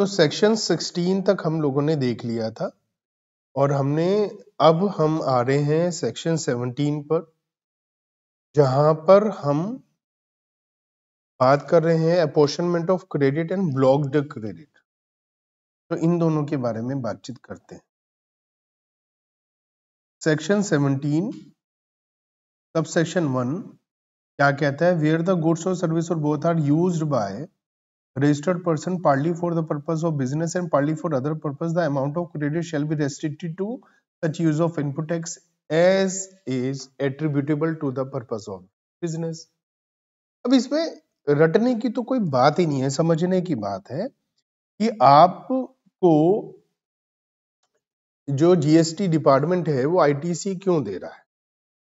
तो सेक्शन 16 तक हम लोगों ने देख लिया था और हमने अब हम आ रहे हैं सेक्शन 17 पर जहां पर हम बात कर रहे हैं apportionment of credit and blocked credit तो इन दोनों के बारे में बातचीत करते हैं सेक्शन 17 सब सेक्शन 1 क्या कहता है वेयर द गुड्स और सर्विस और both are used by registered person partly for the purpose of business and partly for other purpose the amount of credit shall be restricted to such use of input tax as is attributable to the purpose of business अब इसमें रटने की तो कोई बात ही नहीं है समझने की बात है कि आपको जो जीएसटी डिपार्टमेंट है वो आईटीसी क्यों दे रहा है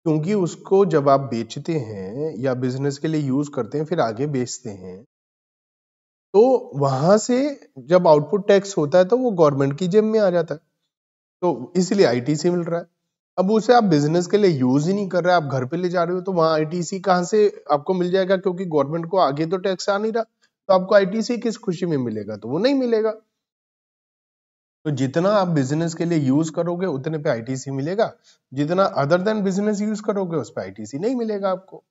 क्योंकि उसको जब आप बेचते हैं या बिजनेस के लिए यूज करते हैं फिर आगे बेचते हैं तो वहां से जब आउटपुट टैक्स होता है तो वो गवर्नमेंट की जेब में आ जाता है तो इसलिए आईटीसी मिल रहा है अब उसे आप बिजनेस के लिए यूज ही नहीं कर रहे आप घर पे ले जा रहे हो तो वहाँ आईटीसी कहाँ से आपको मिल जाएगा क्योंकि गवर्नमेंट को आगे तो टैक्स आ नहीं रहा तो आपको आईटीसी किस खुशी में मिलेगा तो वो नहीं मिलेगा तो जितना आप बिजनेस के लिए यूज करोगे उतने पे आईटीसी मिलेगा जितना अदर देन बिजनेस यूज करोगे उस पर आईटीसी नहीं मिलेगा आपको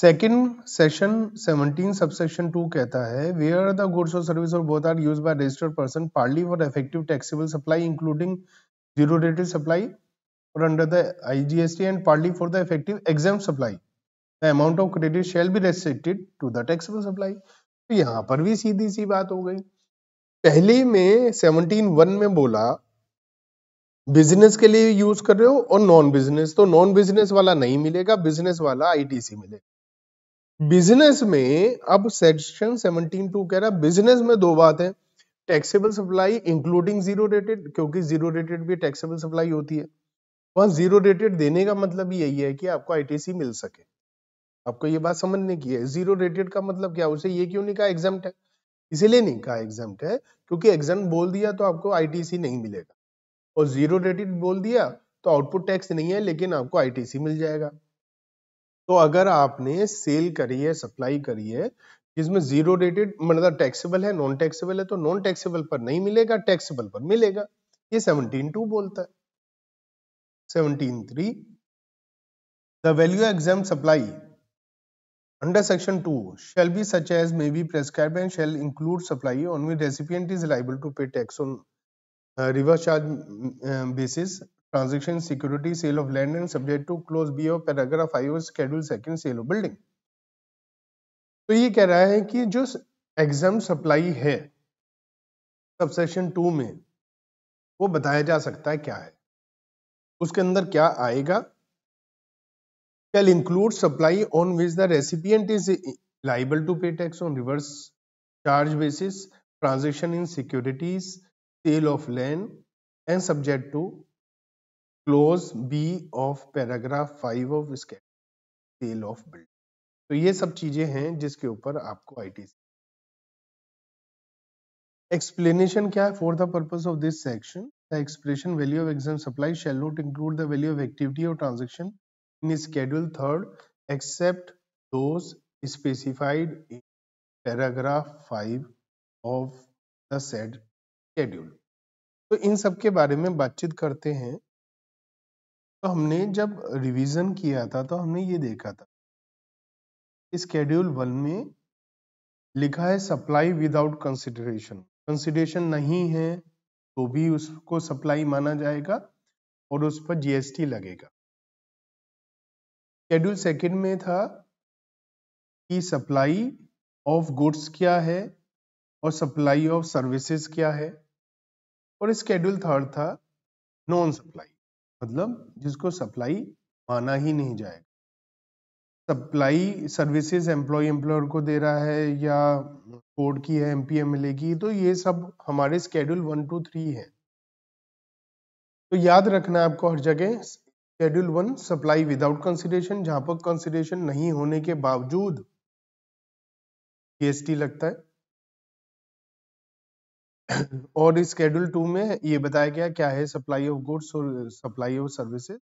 सेकंड सेशन 17 सबसेक्शन टू कहता है वेयर द गुड्स और सर्विस और both are use by registered person partly for effective taxable supply including zero rated supply और under the IGST and partly for the effective exempt supply the amount of credit shall be restricted to the taxable supply तो यहाँ पर भी सीधी सी बात हो गई पहले में सेवनटीन वन में बोला बिजनेस के लिए यूज कर रहे हो और नॉन बिजनेस तो नॉन बिजनेस वाला नहीं मिलेगा बिजनेस वाला आईटीसी मिलेगा बिजनेस में अब सेक्शन 17.2 कह रहा है बिजनेस में दो बात है taxable supply including zero rated क्योंकि जीरो रेटेड भी टैक्सेबल सप्लाई होती है वहां जीरो रेटेड देने का मतलब यही है कि आपको आईटीसी मिल सके आपको ये बात समझने की है जीरो रेटेड का मतलब क्या उसे ये क्यों नहीं कहा एग्जाम है इसीलिए नहीं कहा एग्जाम है क्योंकि एग्जाम बोल दिया तो आपको आईटीसी नहीं मिलेगा और जीरो रेटेड बोल दिया तो आउटपुट टैक्स नहीं है लेकिन आपको आईटीसी मिल जाएगा तो अगर आपने सेल करी है सप्लाई करी है जिसमें जीरो रेटेड मतलब टैक्सेबल है नॉन टैक्सेबल है तो नॉन टैक्सेबल पर नहीं मिलेगा टैक्सेबल पर मिलेगा ये सेवनटीन टू बोलता है seventeen three the value exempt supply under section two shall be such as may be prescribe and shall include supply on we recipient is liable to pay tax on reverse charge basis transaction security sale of land and subject to clause b of paragraph 5 of schedule second sale of building तो ये कह रहा है कि जो exam supply है सब session to में वो बताया जा सकता है क्या है उसके अंदर क्या आएगा shall include supply on which the recipient is liable to pay tax on reverse charge basis transaction in securities sale of land and subject to clause B of paragraph five of sale of building तो ये सब चीजें हैं जिसके ऊपर आपको I T explanation क्या है for the purpose of this section the expression value of exempt supply shall not include the value of activity और transaction in schedule third except those specified in paragraph five of the said schedule तो इन सब के बारे में बातचीत करते हैं तो हमने जब रिवीजन किया था तो हमने ये देखा था स्केड्यूल वन में लिखा है सप्लाई विदाउट कंसिडरेशन कंसिडरेशन नहीं है तो भी उसको सप्लाई माना जाएगा और उस पर जीएसटी लगेगा स्केड्यूल सेकंड में था कि सप्लाई ऑफ गुड्स क्या है और सप्लाई ऑफ सर्विसेज क्या है और स्केड्यूल थर्ड था नॉन सप्लाई मतलब जिसको सप्लाई माना ही नहीं जाएगा सप्लाई सर्विसेज एम्प्लॉय एम्प्लॉयर को दे रहा है या कोर्ट की है एम मिलेगी तो ये सब हमारे स्केड्यूल वन टू थ्री है तो याद रखना है आपको हर जगह schedule one supply without consideration जहां पर कंसिडरेशन नहीं होने के बावजूद जीएसटी लगता है और स्केड्यूल टू में ये बताया गया क्या है सप्लाई ऑफ गुड्स और सप्लाई ऑफ सर्विसेज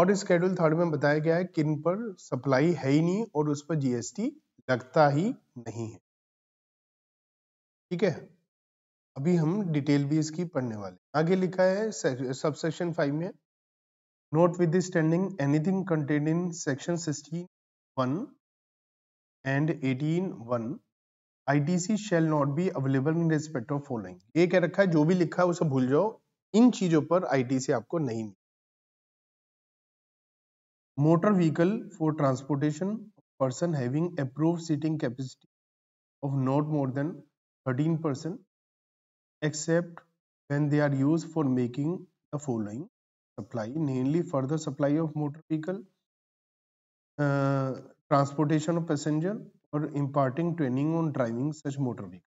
और स्केड्यूल थर्ड में बताया गया है किन पर सप्लाई है ही नहीं और उस पर जीएसटी लगता ही नहीं है ठीक है अभी हम डिटेल भी इसकी पढ़ने वाले आगे लिखा है सबसेक्शन फाइव में notwithstanding anything contained in section sixteen one and eighteen one ITC shall not be available in respect of following. ये क्या रखा है जो भी लिखा है उसे भूल जाओ इन चीजों पर आईटीसी आपको नहीं मिले motor vehicle for transportation person having approve seating capacity of not more than 13 percent except when they are use for making the following supply namely further supply of motor vehicle uh, transportation of और imparting training on driving such motor vehicle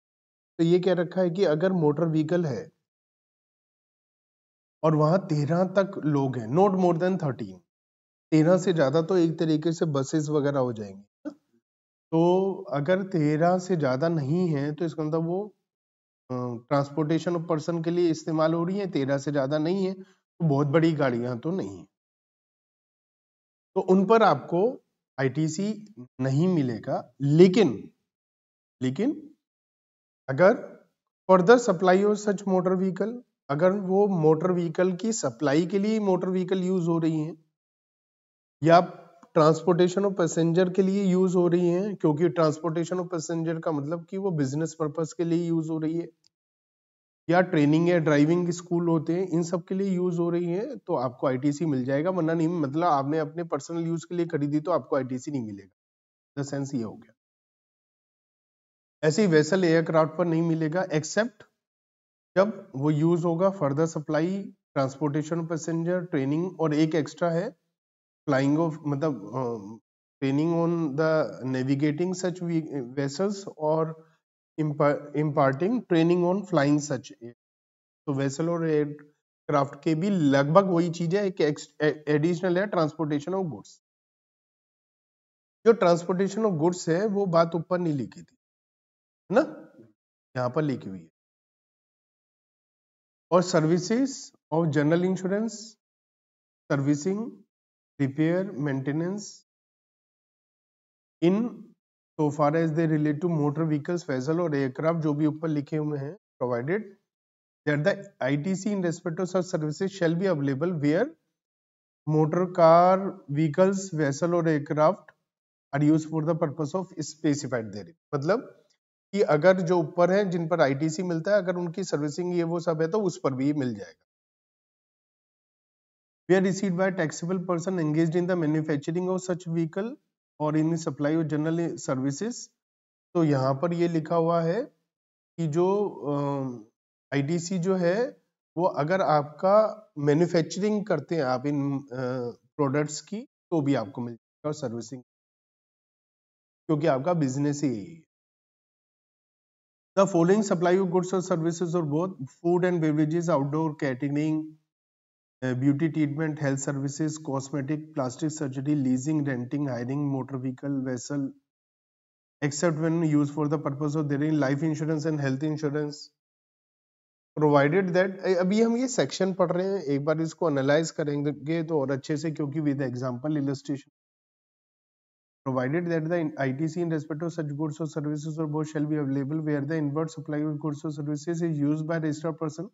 तो ये क्या रखा है कि अगर motor vehicle है और वहाँ तेरह तक लोग हैं नोट मोर देन थर्टीन तेरह से ज़्यादा तो एक तरीके से बसेस वगैरह हो जाएंगे तो अगर तेरह से ज़्यादा नहीं है तो इसका मतलब वो ट्रांसपोर्टेशन ऑफ पर्सन के लिए इस्तेमाल हो रही है तेरह से ज़्यादा नहीं है तो बहुत बड़ी गाड़ियाँ तो नहीं है तो उन पर आपको आईटीसी नहीं मिलेगा लेकिन लेकिन अगर फर्दर सप्लाई और सच मोटर व्हीकल अगर वो मोटर व्हीकल की सप्लाई के लिए मोटर व्हीकल यूज हो रही है या ट्रांसपोर्टेशन ऑफ पैसेंजर के लिए यूज हो रही है क्योंकि ट्रांसपोर्टेशन ऑफ पैसेंजर का मतलब कि वो बिजनेस पर्पज के लिए यूज हो रही है या ट्रेनिंग या ड्राइविंग स्कूल होते हैं इन सब के लिए यूज हो रही है तो आपको आईटीसी मिल जाएगा वरना नहीं मतलब आपने अपने पर्सनल यूज के लिए खरीदी तो आपको आईटीसी नहीं मिलेगा द सेंस ये हो गया ऐसे ही वेसल एयरक्राफ्ट पर नहीं मिलेगा एक्सेप्ट जब वो यूज होगा further supply transportation passenger training और एक एक्स्ट्रा है फ्लाइंग ऑफ मतलब training on the navigating such vessels और imparting training on flying such तो वेसल और एयरक्राफ्ट के भी लगभग वही चीज है एक एडिशनल है ट्रांसपोर्टेशन ऑफ गुड्स जो ट्रांसपोर्टेशन ऑफ गुड्स है वो बात ऊपर नहीं लिखी थी ना यहाँ पर लिखी हुई है और services of general insurance servicing repair maintenance in so far as they relate to motor vehicles vessel और एयरक्राफ्ट जो भी ऊपर लिखे हुए हैं provided there the I T C in respect of सब services shall be available where motor car vehicles vessel और aircraft are use for the purpose of specified there मतलब कि अगर जो ऊपर है जिन पर आई टी सी मिलता है अगर उनकी सर्विसिंग ये वो सब है तो उस पर भी मिल जाएगा we are receive by taxable person engage in the manufacturing of such vehicle और इन सप्लाई और जनरल सर्विसेज तो यहाँ पर ये लिखा हुआ है कि जो आईडीसी जो है वो अगर आपका मैन्युफैक्चरिंग करते हैं आप इन प्रोडक्ट्स की तो भी आपको मिल जाएगा सर्विसिंग क्योंकि आपका बिजनेस ही यही है the following supply of goods और सर्विसेज और both food and beverages outdoor catering Uh, beauty treatment, health services, cosmetic, plastic surgery, leasing, renting, hiring, motor vehicle, vessel, except when used for the purpose of therein, life insurance and health insurance. Provided that, eh, अभी हम ये section पढ़ रहे हैं एक बार इसको analyse करेंगे तो और अच्छे से क्योंकि with example illustration provided that the ITC in respect of such goods or services or both shall be available where the inward supply of goods or services is used by registered person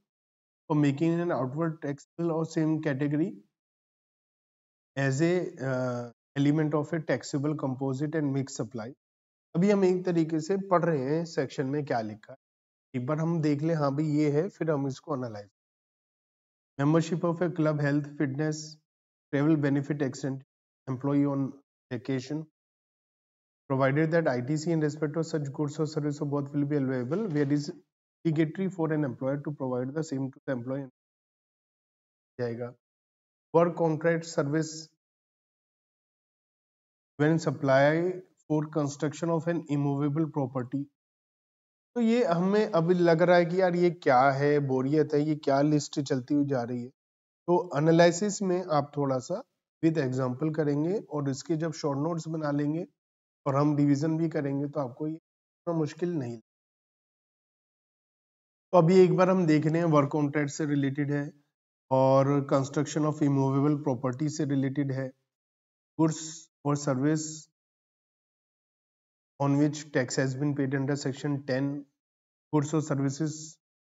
for making an outward tax bill or same category as a uh, element of a taxable composite and mixed supply अभी हम एक तरीके से पढ़ रहे हैं section में क्या लिखा है एक बार हम देख ले हाँ भाई ये है फिर हम इसको analyse membership of a club health fitness travel benefit extend employ on vacation provided that ITC in respect of such goods or service or both will be available where is obligatory for an employer to provide the same to the employee jayega work contract service when supply for construction of an immovable property तो ये हमें अभी लग रहा है कि यार ये क्या है बोरियत है ये क्या लिस्ट चलती हुई जा रही है तो एनालिसिस में आप थोड़ा सा विद एग्जांपल करेंगे और इसके जब शॉर्ट नोट्स बना लेंगे और हम डिवीजन भी करेंगे तो आपको ये इतना मुश्किल नहीं तो अभी एक बार हम देख रहे हैं वर्क कॉन्ट्रैक्ट से रिलेटेड है और कंस्ट्रक्शन ऑफ इमूवेबल प्रॉपर्टी से रिलेटेड है गुड्स और service on which tax has been paid under section 10 goods और services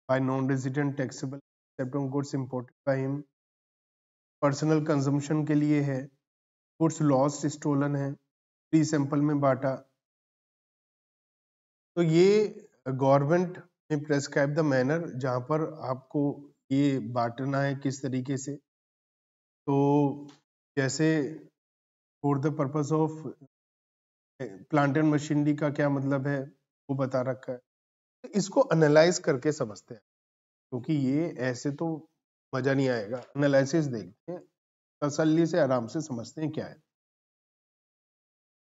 by non resident taxable except on goods imported by him personal consumption के लिए है गुड्स लॉस्ट स्टोलन है free sample में बांटा तो ये गवर्नमेंट प्रेस्क्राइब द मैनर जहाँ पर आपको ये बांटना है किस तरीके से तो जैसे for the purpose of plant and machinery का क्या मतलब है वो बता रखा है तो इसको एनालाइज करके समझते हैं क्योंकि तो ये ऐसे तो मजा नहीं आएगा एनालिसिस देखते हैं तसल्ली से आराम से समझते हैं क्या है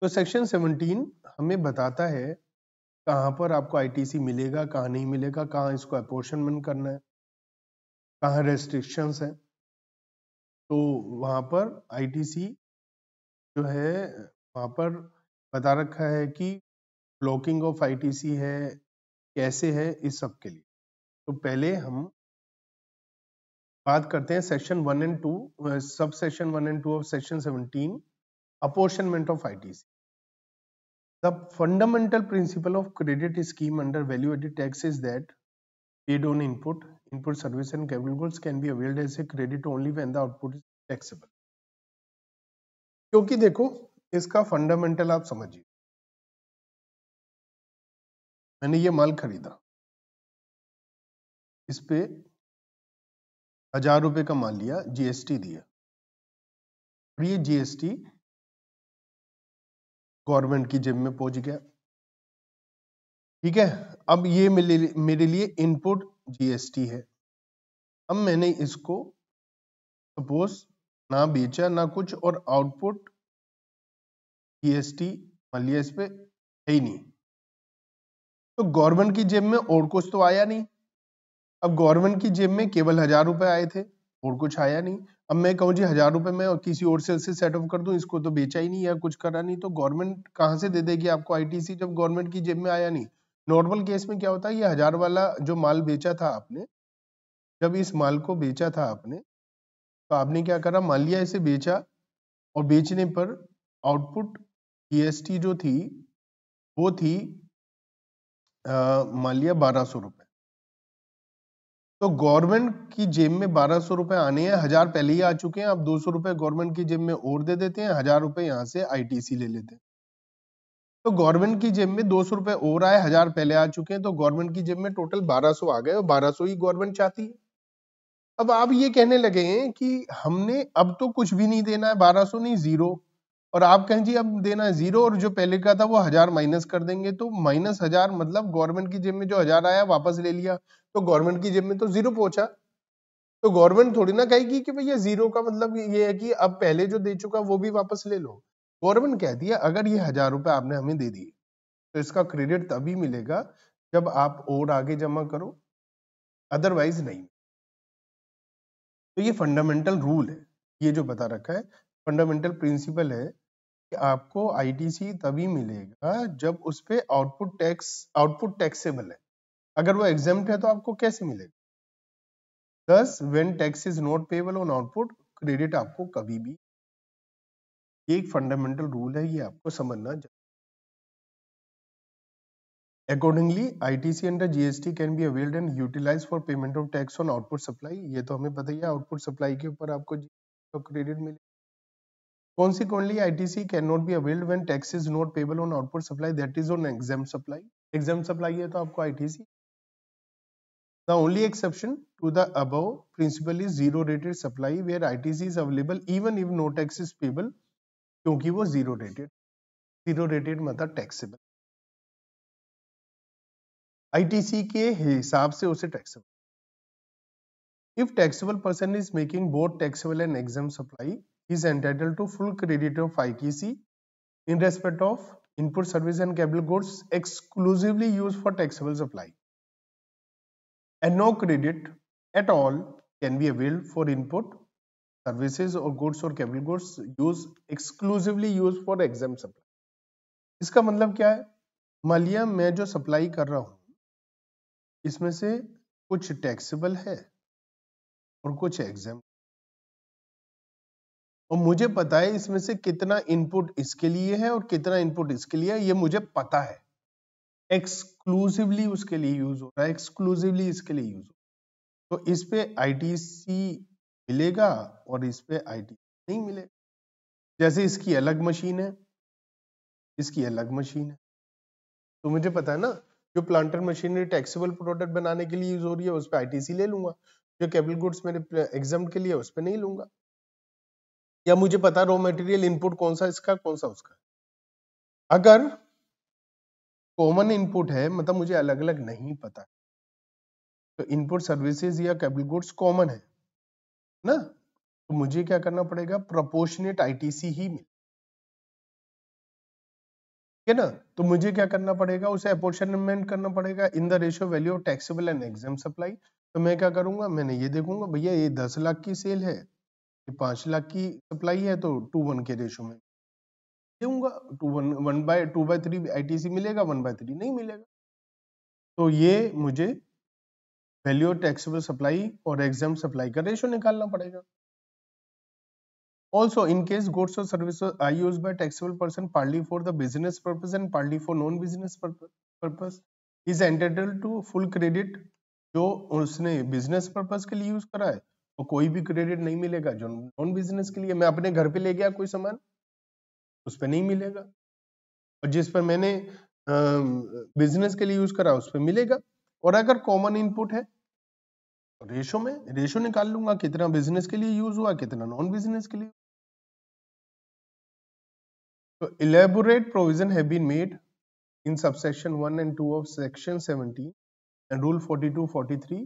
तो सेक्शन 17 हमें बताता है कहाँ पर आपको आईटीसी मिलेगा कहाँ नहीं मिलेगा कहाँ इसको अपोर्शनमेंट करना है कहाँ रेस्ट्रिक्शंस है तो वहाँ पर आईटीसी जो है वहाँ पर बता रखा है कि ब्लॉकिंग ऑफ आईटीसी है कैसे है इस सब के लिए तो पहले हम बात करते हैं section one and two sub section one and two of section seventeen apportionment of ITC The fundamental principle of credit scheme under value added tax is that paid on input, input service and capital goods can be availed as a credit only when the output is taxable. क्योंकि देखो इसका fundamental आप समझिए मैंने ये माल खरीदा इस पे हजार रुपए का माल लिया जीएसटी दिया और ये जीएसटी गवर्नमेंट की जिम में पहुंच गया ठीक है अब ये मेरे लिए इनपुट जीएसटी है अब मैंने इसको सपोज ना बेचा ना कुछ और आउटपुट जीएसटी मान लिया इस पर है ही नहीं तो गवर्नमेंट की जेब में और कुछ तो आया नहीं अब गवर्नमेंट की जेब में केवल हजार रुपए आए थे और कुछ आया नहीं अब मैं कहूँ जी हजार रुपये में किसी और सेल से सेट ऑफ कर दूं इसको तो बेचा ही नहीं या कुछ करा नहीं तो गवर्नमेंट कहाँ से दे देगी आपको आईटीसी जब गवर्नमेंट की जेब में आया नहीं नॉर्मल केस में क्या होता है ये हजार वाला जो माल बेचा था आपने जब इस माल को बेचा था आपने तो आपने क्या करा मान लिया इसे बेचा और बेचने पर आउटपुट जीएसटी जो थी वो थी मान लिया बारह सौ रुपये तो गवर्नमेंट की जेब में बारह सौ रुपए आने हैं हजार पहले ही आ चुके हैं आप दो सौ रुपए गवर्नमेंट की जेब में और दे देते हैं हजार रुपए यहाँ से आईटीसी ले लेते हैं तो गवर्नमेंट की जेब में दो सौ रुपए और आए हजार पहले आ चुके हैं तो गवर्नमेंट की जेब में टोटल बारह सौ आ गए और बारह सौ ही गवर्नमेंट चाहती है अब आप ये कहने लगे हैं कि हमने अब तो कुछ भी नहीं देना है बारह सौ नहीं जीरो और आप कहें जी अब देना है जीरो और जो पहले का था वो हजार माइनस कर देंगे तो माइनस हजार मतलब गवर्नमेंट की जेब में जो हजार आया वापस ले लिया तो गवर्नमेंट की जेब में तो जीरो पहुंचा तो गवर्नमेंट थोड़ी ना कहेगी कि भैया जीरो का मतलब ये है कि अब पहले जो दे चुका वो भी वापस ले लो गवर्नमेंट कह है अगर ये हजार रुपए आपने हमें दे दिए तो इसका क्रेडिट तभी मिलेगा जब आप और आगे जमा करो अदरवाइज नहीं तो ये फंडामेंटल रूल है ये जो बता रखा है फंडामेंटल प्रिंसिपल है कि आपको आईटीसी तभी मिलेगा जब उस पर आउटपुट टैक्स आउटपुट टैक्सेबल है अगर वो एग्जाम है तो आपको कैसे मिलेगा thus when tax is not payable on output credit आपको कभी भी ये एक फंडामेंटल रूल है ये आपको समझना accordingly ITC under GST can be availed and utilise for payment of tax on output supply ये तो हमें पता ही है आउटपुट सप्लाई के ऊपर आपको क्रेडिट तो मिले Consequently, can not be availed when tax is not payable on output supply that is on exempt supply exempt supply है तो आपको सी The only exception to the above principle is zero rated supply where ITC is available even if no tax is payable because its zero rated. Zero rated means taxable. ITC के हिसाब से उसे taxable. If taxable person is making both taxable and exempt supply, he is entitled to full credit of ITC in respect of input service and capital goods exclusively used for taxable supply. and no credit at all can be availed for input services or goods or capital goods use exclusively used for exempt supply इसका मतलब क्या है मालिया मैं जो supply कर रहा हूँ इसमें से कुछ टैक्सेबल है और कुछ एग्जाम और मुझे पता है इसमें से कितना इनपुट इसके लिए है और कितना इनपुट इसके लिए है ये मुझे पता है एक्सक्लूसिवली उसके लिए यूज हो रहा है एक्सक्लूसिवली इसके लिए यूज हो तो इस पे आईटीसी मिलेगा और इस पे आईटी नहीं मिलेगा जैसे इसकी अलग मशीन है इसकी अलग मशीन है तो मुझे पता है ना जो प्लांटर मशीनरी टैक्सेबल प्रोडक्ट बनाने के लिए यूज हो रही है उस पर आईटीसी ले लूंगा जो केबल गुड्स मेरे एग्जाम के लिए उस पर नहीं लूंगा या मुझे पता रॉ मटेरियल इनपुट कौन सा इसका कौन सा उसका अगर कॉमन इनपुट है मतलब मुझे अलग अलग नहीं पता तो इनपुट सर्विसेज या कैपिटल गुड्स कॉमन है ना तो मुझे क्या करना पड़ेगा प्रोपोर्शनेट आईटीसी ही मिले है ना तो मुझे क्या करना पड़ेगा उसे अपोर्शनमेंट करना पड़ेगा in the ratio value of taxable and exempt supply तो मैं क्या करूंगा मैंने ये देखूंगा भैया ये दस लाख की सेल है ये पांच लाख की सप्लाई है तो टू वन के रेशियो में दूंगा two one one by two by three आई मिलेगा वन बाई थ्री नहीं मिलेगा तो ये मुझे वैल्यू ऑफ टैक्सेबल सप्लाई और एग्जाम सप्लाई का रेशो निकालना पड़ेगा also in case goods or services are used by taxable person partly for the business purpose and partly for non business purpose is entitled to full credit जो उसने business purpose के लिए use करा है तो कोई भी क्रेडिट नहीं मिलेगा जो नॉन बिजनेस के लिए मैं अपने घर पे ले गया कोई सामान उस पर नहीं मिलेगा और जिस पर मैंने बिजनेस के लिए यूज करा उस पर मिलेगा और अगर कॉमन इनपुट है तो रेशो में रेशो निकाल लूंगा कितना बिजनेस के लिए यूज हुआ कितना नॉन बिजनेस के लिए तो elaborate provision have been made in subsection one and two of section seventeen and rule forty two forty three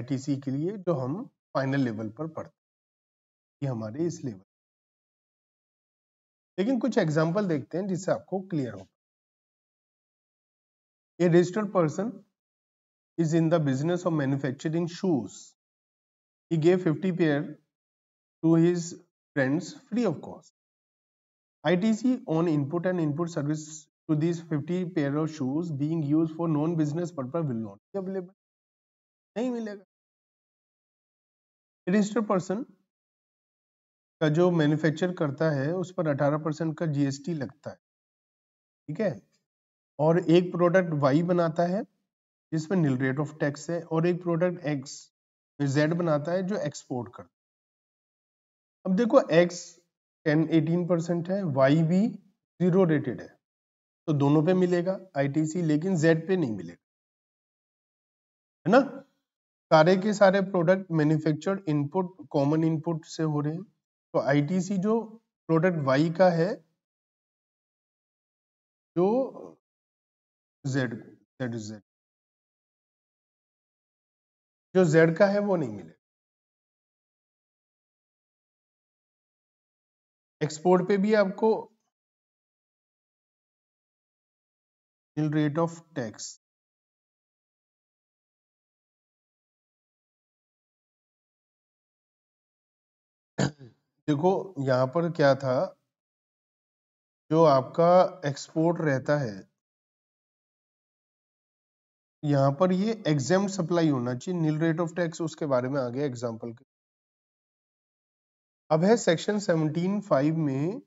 आई के लिए जो हम फाइनल लेवल पर पढ़ते हैं ये हमारे इस लेवल लेकिन कुछ एग्जाम्पल देखते हैं जिससे आपको क्लियर हो a registered person is in the business of manufacturing shoes he gave 50 pair to his friends free of cost I T C on input and input service to this fifty pair of shoes being use for non business purpose will not be available नहीं मिलेगा registered person का जो manufacture करता है उस पर 18 percent का GST लगता है ठीक है और एक प्रोडक्ट वाई बनाता है जिसमें नील रेट ऑफ टैक्स है और एक प्रोडक्ट एक्स जेड बनाता है जो एक्सपोर्ट करता है अब देखो एक्स टेन एटीन परसेंट है वाई भी जीरो रेटेड है तो दोनों पे मिलेगा आईटीसी लेकिन जेड पे नहीं मिलेगा है ना सारे के सारे product manufacture input common input से हो रहे हैं तो आईटीसी जो प्रोडक्ट वाई का है जो जेड जेड जेड जो जेड का है वो नहीं मिलेगा एक्सपोर्ट पे भी आपको रेट ऑफ टैक्स देखो यहाँ पर क्या था जो आपका एक्सपोर्ट रहता है यहाँ पर ये एग्जाम सप्लाई होना चाहिए नील रेट ऑफ टैक्स उसके बारे में आ गया एग्जाम्पल के अब है सेक्शन 17.5 में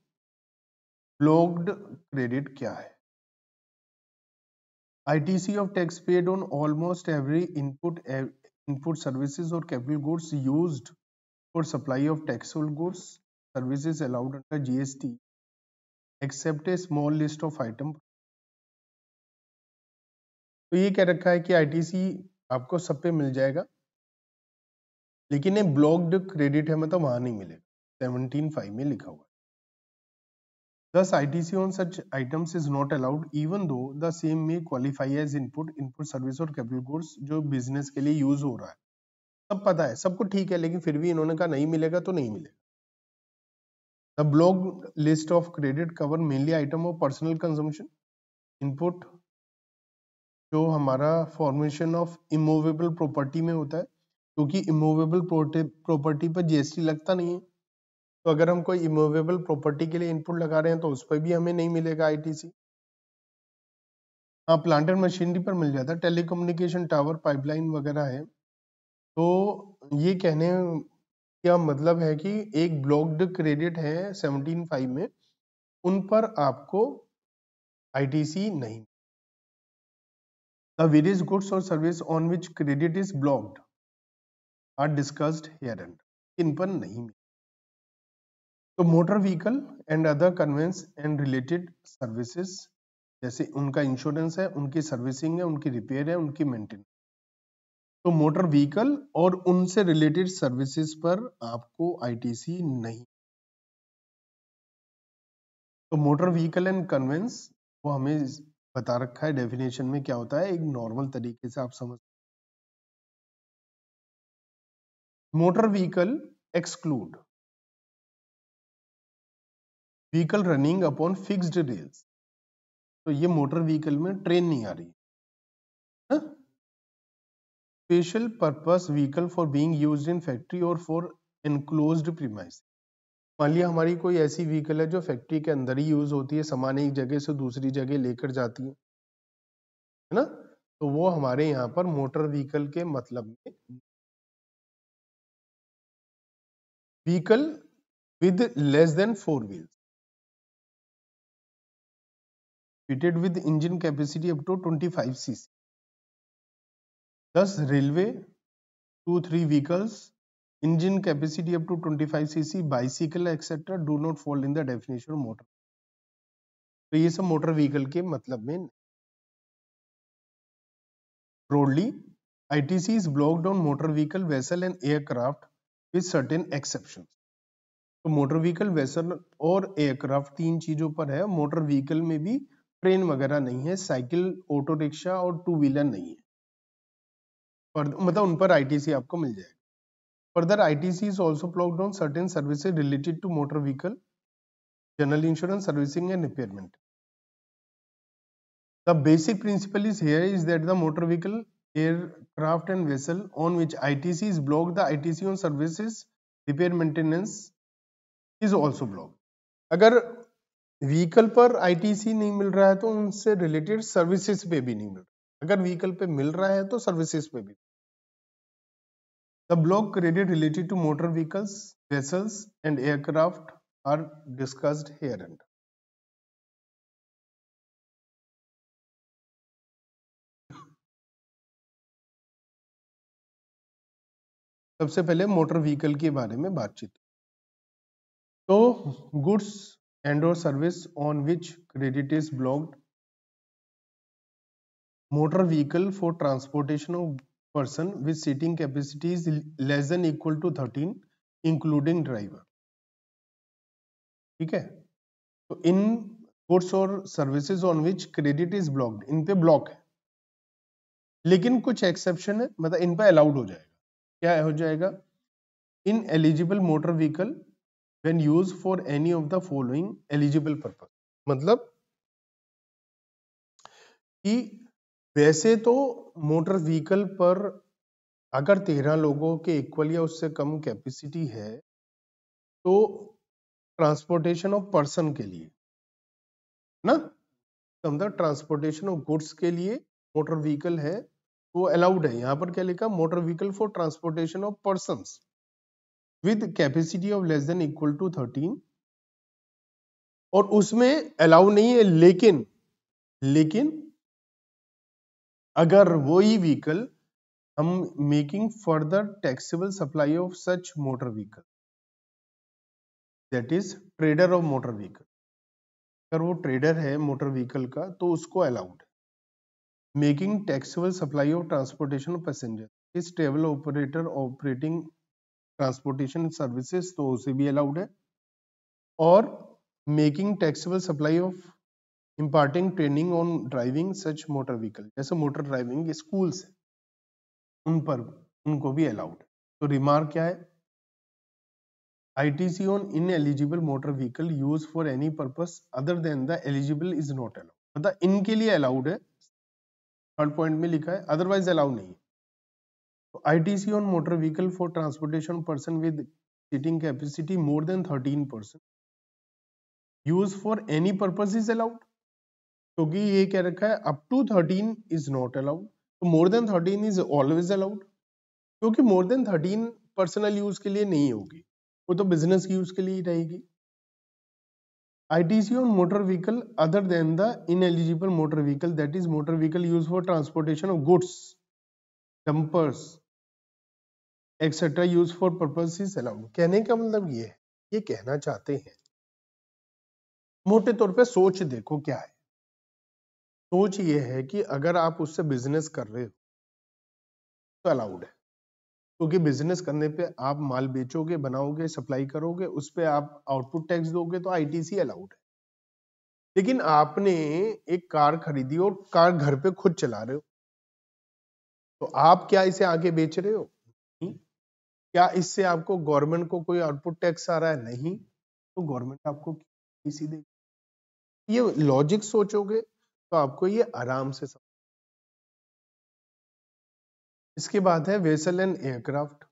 ब्लॉक्ड क्रेडिट क्या है ITC of tax paid on almost every input input services और capital goods used for supply of taxable goods services allowed under gst except a small list of item तो ये कह रखा है कि आईटीसी आपको सब पे मिल जाएगा लेकिन ये ब्लॉक्ड क्रेडिट है मतलब वहां नहीं मिलेगा 17.5 में लिखा हुआ है thus ITC on such items is not allowed even though the same may qualify as input input service और कैपिटल गुड्स जो बिजनेस के लिए यूज हो रहा है सब पता है सबको ठीक है लेकिन फिर भी इन्होंने कहा नहीं मिलेगा तो नहीं मिलेगा the block list of credit cover mainly item of personal consumption input जो हमारा फॉर्मेशन ऑफ इमूवेबल प्रॉपर्टी में होता है क्योंकि इमूवेबल प्रॉपर्टी पर जीएसटी लगता नहीं है तो अगर हम कोई इमूवेबल प्रॉपर्टी के लिए इनपुट लगा रहे हैं तो उस पर भी हमें नहीं मिलेगा आईटीसी हाँ प्लांट एंड मशीनरी पर मिल जाता है टेलीकम्युनिकेशन टावर पाइपलाइन वगैरह है तो ये कहने का मतलब है कि एक ब्लॉक्ड क्रेडिट है सेवनटीन फाइव में उन पर आपको आईटीसी नहीं वेरियस गुड्स और service on which credit is blocked are discussed here and इन पर नहीं तो motor vehicle and other conveyance and related services जैसे उनका इंश्योरेंस है उनकी सर्विसिंग है उनकी रिपेयर है उनकी मेंटेनेंस तो मोटर व्हीकल और उनसे रिलेटेड सर्विसेज पर आपको आईटीसी नहीं तो मोटर व्हीकल एंड कन्वेंस वो हमें बता रखा है डेफिनेशन में क्या होता है एक नॉर्मल तरीके से आप समझ motor vehicle exclude vehicle running upon fixed rails तो ये मोटर व्हीकल में ट्रेन नहीं आ रही है हाँ? Special purpose vehicle for being used in factory और फॉर इनक्लोज्ड प्रीमाइस मान लिया हमारी कोई ऐसी व्हीकल है जो फैक्ट्री के अंदर ही यूज होती है सामान एक जगह से दूसरी जगह लेकर जाती है है ना तो वो हमारे यहाँ पर मोटर व्हीकल के मतलब में vehicle with less than four wheels fitted with engine capacity up to 25 CC thus railway two three vehicles engine capacity up to 25 CC bicycle etcetera do not fall in the definition motor तो ये सब motor vehicle के मतलब में broadly ITC is blocked on motor vehicle vessel and aircraft with certain exception तो motor vehicle vessel और aircraft तीन चीजों पर है मोटर व्हीकल में भी ट्रेन वगैरह नहीं है साइकिल ऑटो रिक्शा और टू व्हीलर नहीं है मतलब उन पर आईटीसी आपको मिल जाएगा further I T C also blocked on certain service related to motor vehicle general insurance servicing and repairment the basic principle is here is that the motor vehicle aircraft and vessel on which I T C is block the I T C on service repair maintenance is also block अगर vehicle पर I T सी नहीं मिल रहा है तो उनसे related services पे भी नहीं मिल अगर व्हीकल पे मिल रहा है तो सर्विसेज पे भी the block credit related to motor vehicles vessels and aircraft are discussed here and सबसे पहले मोटर व्हीकल के बारे में बातचीत तो गुड्स एंड और service on which credit is blocked motor vehicle for transportation of person with seating capacity is less than equal to 13 including driver ठीक है तो इन गुड्स और services on which credit is blocked इन पे block है लेकिन कुछ एक्सेप्शन है मतलब इन पे अलाउड हो जाएगा क्या हो जाएगा ineligible motor vehicle when use for any of the following eligible purpose मतलब कि वैसे तो मोटर व्हीकल पर अगर तेरह लोगों के इक्वल या उससे कम कैपेसिटी है तो ट्रांसपोर्टेशन ऑफ पर्सन के लिए ना समझा ट्रांसपोर्टेशन ऑफ गुड्स के लिए मोटर व्हीकल है वो अलाउड है यहाँ पर क्या लिखा motor vehicle for transportation of person with capacity of less than equal to thirteen और उसमें अलाउ नहीं है लेकिन लेकिन अगर वही व्हीकल हम making further taxable supply of such motor vehicle that is trader of motor vehicle अगर वो ट्रेडर है मोटर व्हीकल का तो उसको allowed making taxable supply of transportation of passenger is travel operator operating transportation services तो उसे भी allowed है और making taxable supply of imparting training on driving such motor vehicle जैसे मोटर ड्राइविंग स्कूल्स है उन पर उनको भी अलाउड तो रिमार्क क्या है on ineligible motor vehicle use for any purpose other than the eligible is not allowed मतलब इनके लिए अलाउड है थर्ड पॉइंट में लिखा है अदरवाइज अलाउड नहीं है तो ITC on motor vehicle for transportation person with seating capacity more than thirteen percent use for any purpose is allowed क्योंकि ये क्या रखा है up to thirteen is not allowed तो more than thirteen is always allowed क्योंकि more than thirteen personal use के लिए नहीं होगी वो तो बिजनेस यूज के लिए ही रहेगी ITC on motor vehicle other than the ineligible motor vehicle that is motor vehicle use for transportation of goods dumpers etcetera use for purpose is allowed कहने का मतलब ये है ये कहना चाहते हैं मोटे तौर पर सोच देखो क्या है सोच ये है कि अगर आप उससे बिजनेस कर रहे हो तो अलाउड है क्योंकि तो बिजनेस करने पे आप माल बेचोगे बनाओगे सप्लाई करोगे उस पर आप आउटपुट टैक्स दोगे तो आईटीसी अलाउड है लेकिन आपने एक कार खरीदी और कार घर पे खुद चला रहे हो तो आप क्या इसे आगे बेच रहे हो नहीं क्या इससे आपको गवर्नमेंट को कोई आउटपुट टैक्स आ रहा है नहीं तो गवर्नमेंट आपको देगी ये लॉजिक सोचोगे तो आपको ये आराम से समझ इसके बाद है वेसल एंड एयरक्राफ्ट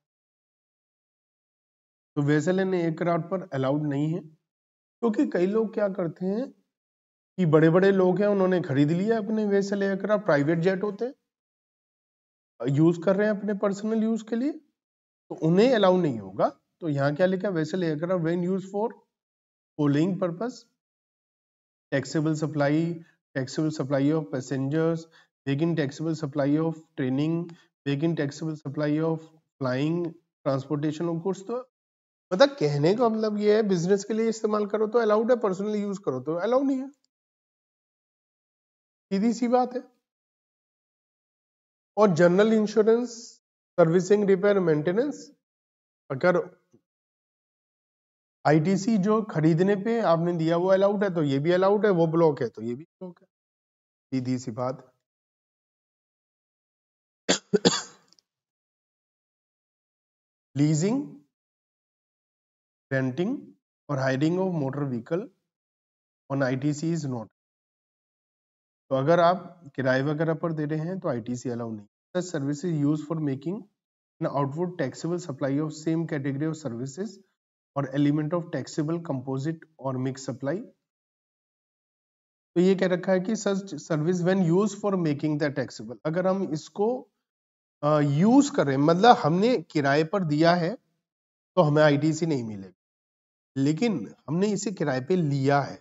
तो वेसल एंड एयरक्राफ्ट पर अलाउड नहीं है क्योंकि तो कई लोग क्या करते हैं कि बड़े बड़े लोग हैं उन्होंने खरीद लिया अपने वेसल एयरक्राफ्ट प्राइवेट जेट होते हैं यूज कर रहे हैं अपने पर्सनल यूज के लिए तो उन्हें अलाउ नहीं होगा तो यहाँ क्या लिखा vessel aircraft when use for polling purpose taxable supply taxable supply of passengers, begin taxable supply of training, begin taxable supply of flying, transportation of goods तो मतलब कहने का मतलब ये है बिजनेस के लिए इस्तेमाल करो तो अलाउड है पर्सनली यूज करो तो अलाउ नहीं है सीधी सी बात है और general insurance servicing repair maintenance अगर आईटीसी जो खरीदने पे आपने दिया वो अलाउड है तो ये भी अलाउड है वो ब्लॉक है तो ये भी ब्लॉक है सीधी सी बात लीजिंग रेंटिंग और hiring of motor vehicle on C is not तो अगर आप किराए वगैरह पर दे रहे हैं तो आई टी सी अलाउ नहीं service is use for making आउटवुड taxable supply of same category of services और एलिमेंट ऑफ टैक्सेबल कंपोजिट और मिक्स सप्लाई तो ये कह रखा है कि such service when use for making the taxable अगर हम इसको यूज करें मतलब हमने किराए पर दिया है तो हमें आईटीसी नहीं मिलेगी लेकिन हमने इसे किराए पे लिया है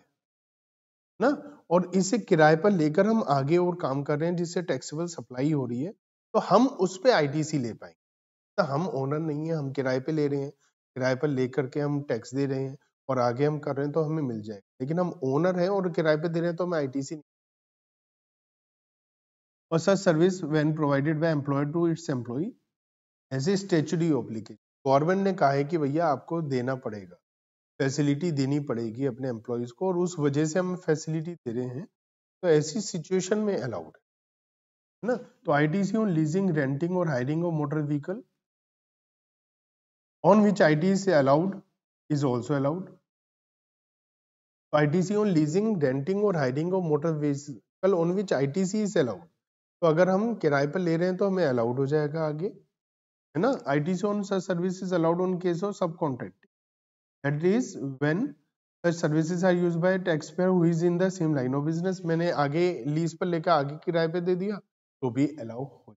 ना और इसे किराए पर लेकर हम आगे और काम कर रहे हैं जिससे टैक्सेबल सप्लाई हो रही है तो हम उस पर आईटीसी ले पाएंगे तो हम ओनर नहीं है हम किराए पे ले रहे हैं किराए पर लेकर के हम टैक्स दे रहे हैं और आगे हम कर रहे हैं तो हमें मिल जाएगा लेकिन हम ओनर हैं और किराए पे दे रहे हैं तो हमें आईटीसी और sir service when provided by employ to its employ as a statutory obligation government ने कहा है कि भैया आपको देना पड़ेगा फैसिलिटी देनी पड़ेगी अपने एम्प्लॉयज़ को और उस वजह से हम फैसिलिटी दे रहे हैं तो ऐसी सिचुएशन में अलाउड है ना तो आईटीसी ऑन लीजिंग रेंटिंग और hiring of motor vehicle on which ITC allowed is also allowed I T C on leasing renting और hiring of motor vehicle on which ITC is allowed तो अगर हम किराए पर ले रहे हैं तो हमें अलाउड हो जाएगा आगे है ना ITC on such service is allowed on case of sub contract that is when such service are use by tax payer who is in the same line of business मैंने आगे लीज पर लेकर आगे किराए पर दे दिया तो भी अलाउ हो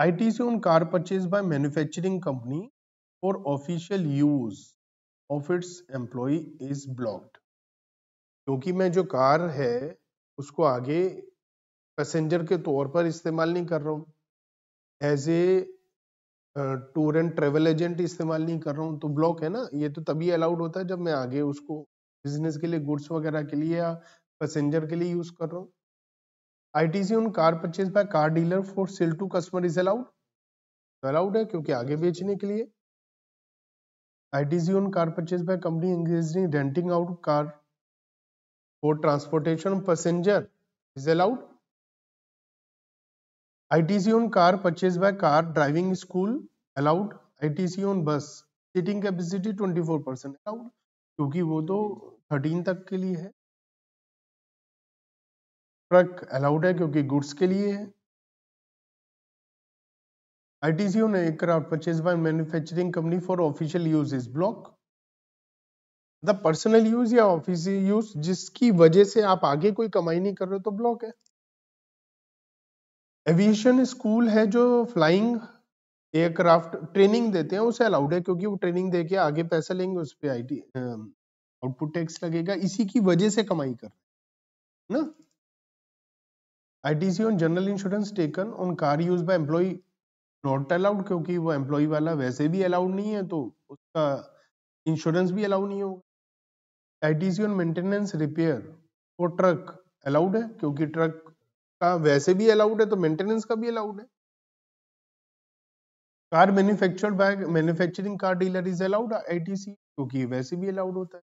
I T C on car purchase by manufacturing company for official use of its employee is blocked क्योंकि मैं जो कार है उसको आगे पैसेंजर के तौर पर इस्तेमाल नहीं कर रहा हूँ as a tour and travel agent इस्तेमाल नहीं कर रहा हूँ तो ब्लॉक है ना ये तो तभी अलाउड होता है जब मैं आगे उसको बिजनेस के लिए गुड्स वगैरह के लिए या पैसेंजर के लिए यूज कर रहा हूँ I T C on car purchase by car dealer for sale to customer is allowed allowed है क्योंकि आगे बेचने के लिए ITC on car purchase by company in renting out car for transportation passenger is allowed ITC on car purchase by car driving school allowed ITC on bus seating capacity 24 allowed क्योंकि वो तो 13 तक के लिए है ट्रक अलाउड है क्योंकि गुड्स के लिए है ITC on aircraft purchased by manufacturing company for official use is block. The personal use या ऑफिस यूज जिसकी वजह से आप आगे कोई कमाई नहीं कर रहे तो ब्लॉक है एविएशन स्कूल है जो फ्लाइंग एयरक्राफ्ट ट्रेनिंग देते हैं उसे अलाउड है क्योंकि वो ट्रेनिंग देके आगे पैसा लेंगे उस पर आई आउटपुट टैक्स लगेगा इसी की वजह से कमाई कर ना ITC on general insurance taken on car used by employee not allowed क्योंकि वो एम्प्लॉय वाला वैसे भी अलाउड नहीं है तो उसका इंश्योरेंस भी अलाउड नहीं होगा आईटीसी ऑन मेंटेनेंस रिपेयर वो ट्रक अलाउड है क्योंकि ट्रक का वैसे भी अलाउड है तो मेंटेनेंस का भी अलाउड है car manufactured by manufacturing car dealer is allowed ITC क्योंकि वैसे भी अलाउड होता है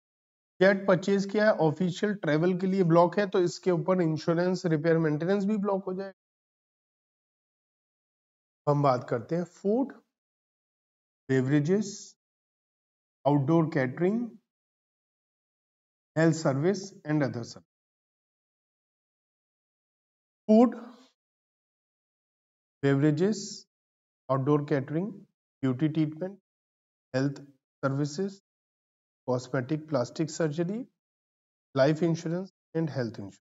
जेट परचेज किया है ऑफिशियल ट्रेवल के लिए ब्लॉक है तो इसके ऊपर इंश्योरेंस रिपेयर मेंटेनेंस भी ब्लॉक हो जाएगा हम बात करते हैं food beverages outdoor catering health service and other service food beverages outdoor catering beauty treatment health services cosmetic plastic surgery life insurance and health insurance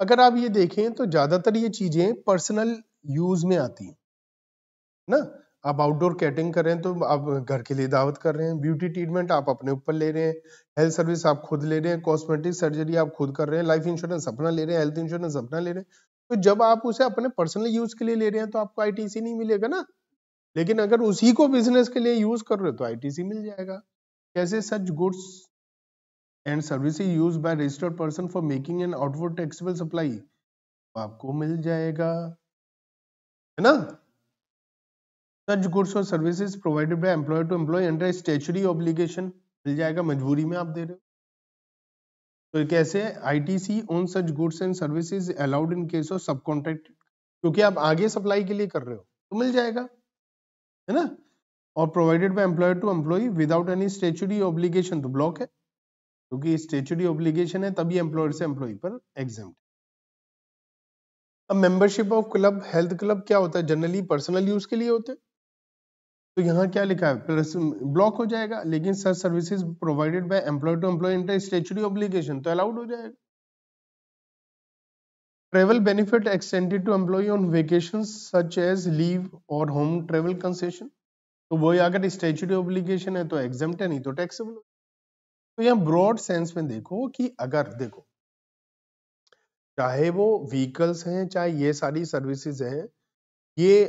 अगर आप ये देखें तो ज़्यादातर ये चीज़ें पर्सनल यूज़ में आती हैं ना आप आउटडोर कैटरिंग कर रहे हैं तो आप घर के लिए दावत कर रहे हैं ब्यूटी ट्रीटमेंट आप अपने ऊपर ले रहे हैं हेल्थ सर्विस आप खुद ले रहे हैं कॉस्मेटिक सर्जरी आप खुद कर रहे हैं लाइफ इंश्योरेंस अपना ले रहे हैं हेल्थ इंश्योरेंस अपना ले रहे हैं तो जब आप उसे अपने पर्सनल यूज के लिए ले रहे हैं तो आपको आईटीसी नहीं मिलेगा ना लेकिन अगर उसी को बिजनेस के लिए यूज कर रहे हो तो आईटीसी मिल जाएगा कैसे such goods and service use by registered person for making an outward taxable supply आपको मिल जाएगा है ना सच गुड्स और services provided by employer to employ under statutory obligation मिल जाएगा मजबूरी में आप दे रहे हो तो कैसे I T C on such goods and services allowed in case of sub contract क्योंकि आप आगे सप्लाई के लिए कर रहे हो तो मिल जाएगा है ना और provided by employer to employ without any statutory obligation तो ब्लॉक है क्योंकि स्टेचुरी ऑब्लिगेशन है तभी एम्प्लॉयर से एम्प्लॉय पर एग्जाम अब membership of club health club क्या होता है जनरली पर्सनल यूज के लिए होते तो यहाँ क्या लिखा है प्लस ब्लॉक हो जाएगा लेकिन sir services provided by employ to employ inter statutory obligation तो अलाउड हो जाएगा travel benefit extended to employ on vacation such as leave और होम ट्रेवल कंसेशन तो वही अगर स्टेचुरी ऑब्लिगेशन है तो एग्जाम नहीं तो टैक्सेबल तो यहां ब्रॉड सेंस में देखो कि अगर देखो चाहे वो व्हीकल्स हैं चाहे ये सारी सर्विसेज हैं ये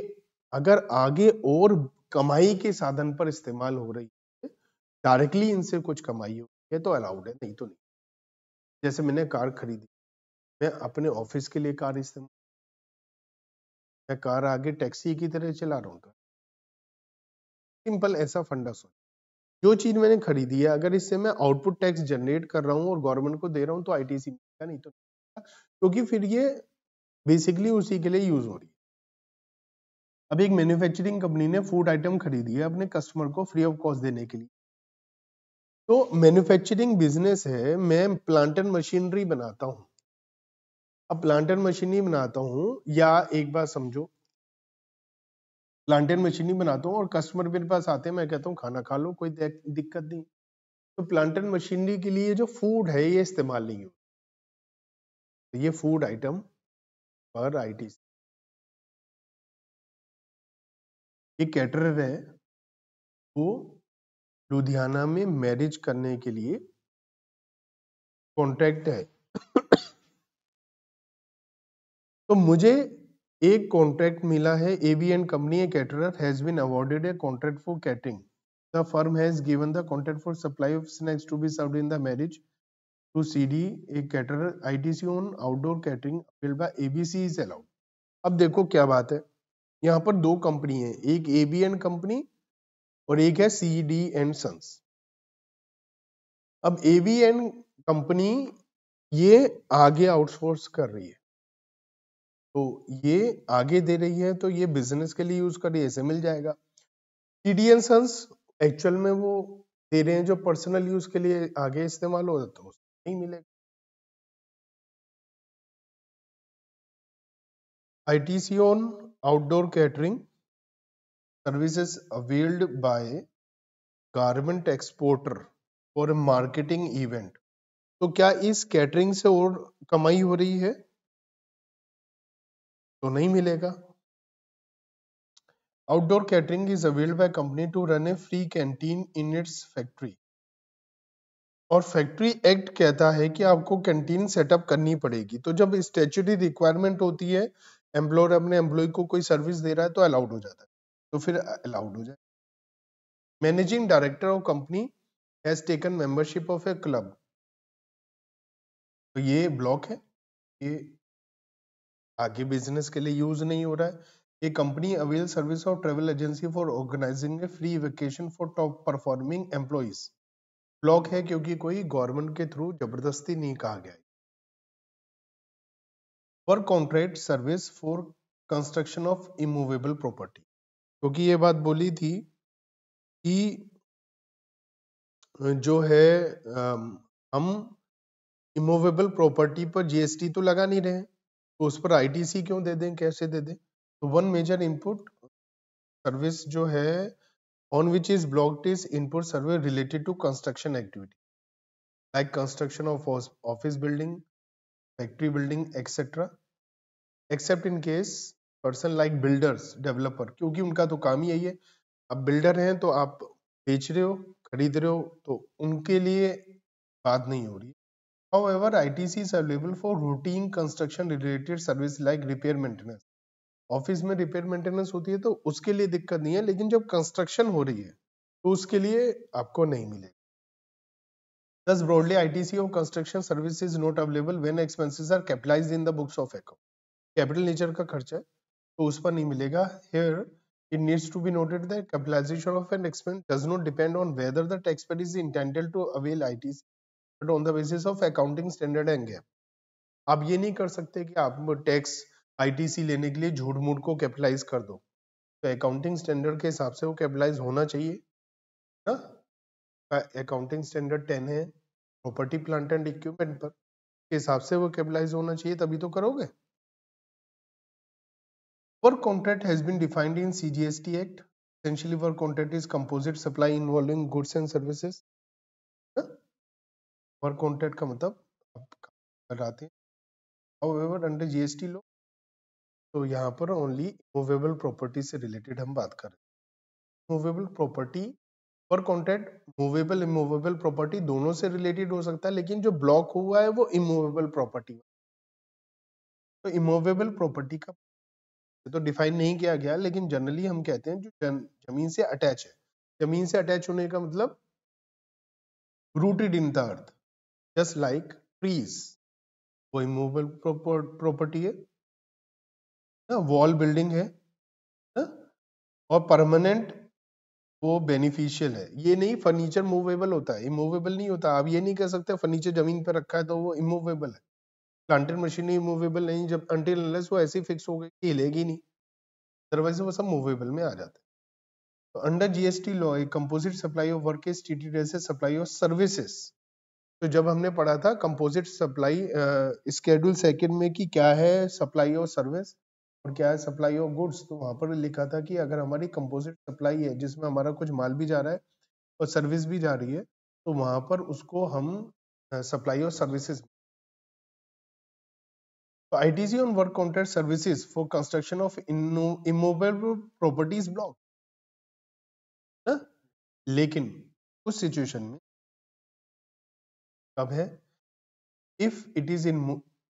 अगर आगे और कमाई के साधन पर इस्तेमाल हो रही है डायरेक्टली इनसे कुछ कमाई हो रही है तो अलाउड है नहीं तो नहीं जैसे मैंने कार खरीदी मैं अपने ऑफिस के लिए कार इस्तेमाल मैं कार आगे टैक्सी की तरह चला रहा हूँ सिंपल तो ऐसा फंडा सोच जो चीज मैंने खरीदी है अगर इससे मैं आउटपुट टैक्स जनरेट कर रहा हूँ और गवर्नमेंट को दे रहा हूँ तो आईटीसी मिलेगा नहीं तो क्योंकि फिर ये बेसिकली उसी के लिए यूज हो रही है अभी एक मैन्युफैक्चरिंग कंपनी ने फूड आइटम खरीदी है अपने कस्टमर को फ्री ऑफ कॉस्ट देने के लिए तो मैन्युफैक्चरिंग बिजनेस है मैं प्लांट एंड मशीनरी बनाता हूँ अब प्लांट एंड मशीनरी बनाता हूँ या एक बार समझो प्लांटेन मशीनी बनाता हूँ और कस्टमर मेरे पास आते हैं मैं कहता हूँ खाना खा लो कोई दिक्कत नहीं तो प्लांटेन मशीनरी के लिए जो फूड है ये इस्तेमाल नहीं होता तो ये फूड आइटम पर आईटी ये कैटरर है वो लुधियाना में मैरिज करने के लिए कॉन्ट्रैक्ट है तो मुझे एक कॉन्ट्रैक्ट मिला है A B and company a caterer has been awarded a contract for catering the firm has given the contract for supply of snacks to be served in the marriage to C D a caterer I T C on outdoor catering A B C is allowed अब देखो क्या बात है यहाँ पर दो company है एक ए बी एंड कंपनी और एक है सी डी एंड सन्स अब ए बी एंड कंपनी ये आगे आउटसोर्स कर रही है तो ये आगे दे रही है तो ये बिजनेस के लिए यूज करिए ऐसे मिल जाएगा टीडीएन सन्स एक्चुअल में वो दे रहे हैं जो पर्सनल यूज के लिए आगे इस्तेमाल हो तो नहीं मिलेगा T C on outdoor catering availed availed by garment exporter a marketing event तो क्या इस कैटरिंग से और कमाई हो रही है तो नहीं मिलेगा outdoor catering is availed by company to run a free canteen in its factory और फैक्ट्री एक्ट कहता है कि आपको कैंटीन सेटअप करनी पड़ेगी तो जब स्टेचुरी रिक्वायरमेंट होती है एम्प्लॉयर अपने एम्प्लॉय को कोई सर्विस दे रहा है तो अलाउड हो जाता है तो फिर अलाउड हो जाए managing director of company has taken membership of a club तो ये ब्लॉक है ये आगे बिजनेस के लिए यूज नहीं हो रहा है ये company avail service of travel agency for organizing a free vacation for top performing employees block है क्योंकि कोई गवर्नमेंट के थ्रू जबरदस्ती नहीं कहा गया work contract service for construction of immovable property क्योंकि ये बात बोली थी कि जो है हम इमूवेबल प्रॉपर्टी पर जीएसटी तो लगा नहीं रहे तो उस पर आईटीसी क्यों दे दें कैसे दे दें तो वन मेजर इनपुट सर्विस जो है on which is block is input survey related to construction activity like construction of office building factory building etcetera except in case person like builders developer क्योंकि उनका तो काम ही यही है अब बिल्डर हैं तो आप बेच रहे हो खरीद रहे हो तो उनके लिए बात नहीं हो रही However, ITC is available for routine construction related service like repair maintenance. Office में रिपेयर मेंटेनेंस होती है तो उसके लिए दिक्कत नहीं है लेकिन जब कंस्ट्रक्शन हो रही है तो उसके लिए आपको नहीं मिलेगी दस broadly ITC of construction service is not available when expenses are capitalized in the books of account capital nature का खर्चा है तो उस पर नहीं मिलेगा here it needs to be noted that capitalization of an expense does not depend on whether the taxpayer is entitled to avail ITC but on the basis of accounting standard and GAAP आप ये नहीं कर सकते कि आप tax ITC लेने के लिए झूठ मूठ को कैपिटलाइज कर दो तो अकाउंटिंग स्टैंडर्ड के हिसाब से वो कैपिटलाइज होना चाहिए ना अकाउंटिंग स्टैंडर्ड टेन है प्रॉपर्टी प्लांट एंड इक्विपमेंट पर के हिसाब से वो कैपिटलाइज होना चाहिए तभी तो करोगे work contract has been defined in CGST act essentially work contract is composite supply involving goods and services work contract का मतलब हटाते हैं हाउएवर अंडर जीएसटी लो तो यहाँ पर ओनली मूवेबल प्रॉपर्टी से रिलेटेड हम बात कर रहे हैं movable property work contract movable immovable property दोनों से रिलेटेड हो सकता है लेकिन जो ब्लॉक हुआ है वो इमूवेबल प्रॉपर्टी तो इमूवेबल प्रॉपर्टी का तो डिफाइन नहीं किया गया लेकिन जनरली हम कहते हैं जो जमीन से अटैच है जमीन से अटैच होने का मतलब rooted in the earth just like trees वो इमूवेबल प्रॉपर्टी है ना वॉल बिल्डिंग है ना और परमानेंट वो बेनिफिशियल है ये नहीं फर्नीचर मूवेबल होता है इमूवेबल नहीं होता आप ये नहीं कह सकते फर्नीचर जमीन पर रखा है तो वो इमूवेबल है प्लांटेड मशीनरी इमूवेबल नहीं जब अनटिल अनलेस वो ऐसी फिक्स हो गई कि हिलेगी नहीं अदरवाइज वो सब मूवेबल में आ जाता है तो under GST law a composite supply of work is supply of services तो जब हमने पढ़ा था कंपोजिट सप्लाई स्केड्यूल सेकंड में कि क्या है सप्लाई ऑफ सर्विस और क्या है सप्लाई ऑफ गुड्स तो वहाँ पर लिखा था कि अगर हमारी कंपोजिट सप्लाई है जिसमें हमारा कुछ माल भी जा रहा है और सर्विस भी जा रही है तो वहाँ पर उसको हम supply of services I T C on work services services for construction of immovable properties block लेकिन उस सिचुएशन में कब है if it is in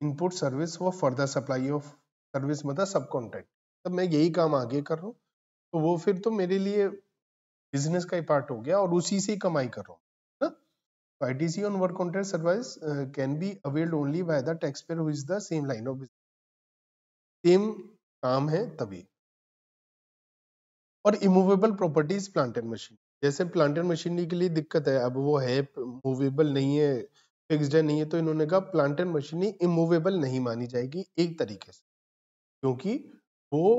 input service वो फर्दर सप्लाई ऑफ सर्विस मतलब सब कॉन्ट्रैक्ट तब मैं यही काम आगे कर रहा हूँ तो वो फिर तो मेरे लिए बिजनेस का ही पार्ट हो गया और उसी से ही कमाई कर रहा हूँ I T C on work contract service can be availed only by the tax payer who is the same line of business same काम है तभी और immovable properties plant and machine जैसे प्लांटर मशीनरी के लिए दिक्कत है अब वो है मूवेबल नहीं है फिक्सड है नहीं है तो इन्होंने कहा प्लांटर मशीनरी इमूवेबल नहीं मानी जाएगी एक तरीके से क्योंकि वो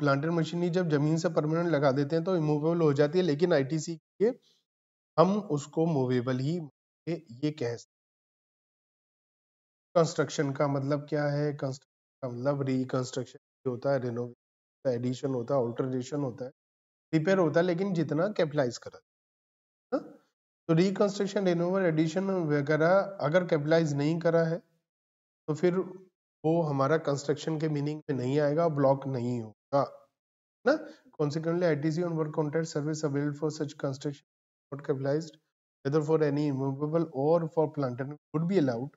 प्लांटर मशीनरी जब जमीन से परमानेंट लगा देते हैं तो इमूवेबल हो जाती है लेकिन आईटीसी के हम उसको मूवेबल ही ये कह सकते कंस्ट्रक्शन का मतलब क्या है कंस्ट्रक्शन का मतलब रिकंस्ट्रक्शन होता है रिनोवेशन एडिशन होता है ऑल्टरनेशन होता है रिपेयर होता है लेकिन जितना कैपिटलाइज करा हाँ? तो रिकंस्ट्रक्शन रिनोवर एडिशन वगैरह अगर कैपिटलाइज नहीं करा है तो फिर वो हमारा कंस्ट्रक्शन के मीनिंग में नहीं आएगा ब्लॉक नहीं होगा ना consequently I T C on work contract service available for such construction not capitalize whether for any immovable और for plant would be allowed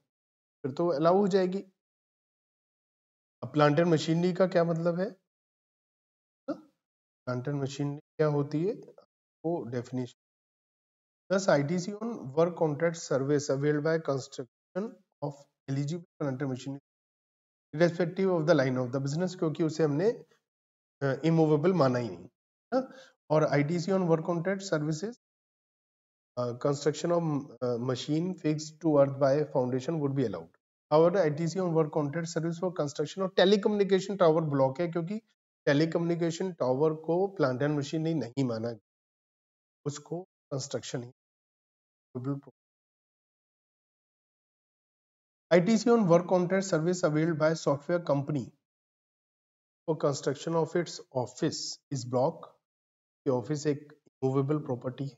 फिर तो अलाउ हो जाएगी अब प्लांट मशीनरी का क्या मतलब है कंटेंट मशीन क्या होती है वो definition T C on work contract service availed by construction of eligible content machine irrespective of the line of the business क्योंकि उसे हमने इमूवेबल माना ही नहीं ना? और ITC on work contract services construction of machine fix to earth by foundation would be allowed our C on work contract service for construction और telecommunication tower block है क्योंकि टेलीकम्युनिकेशन टावर को प्लांट एंड मशीनरी नहीं माना गया उसको construction ही ITC on work contract service availed by software company for construction of its office is block के ऑफिस एक मूवेबल प्रॉपर्टी है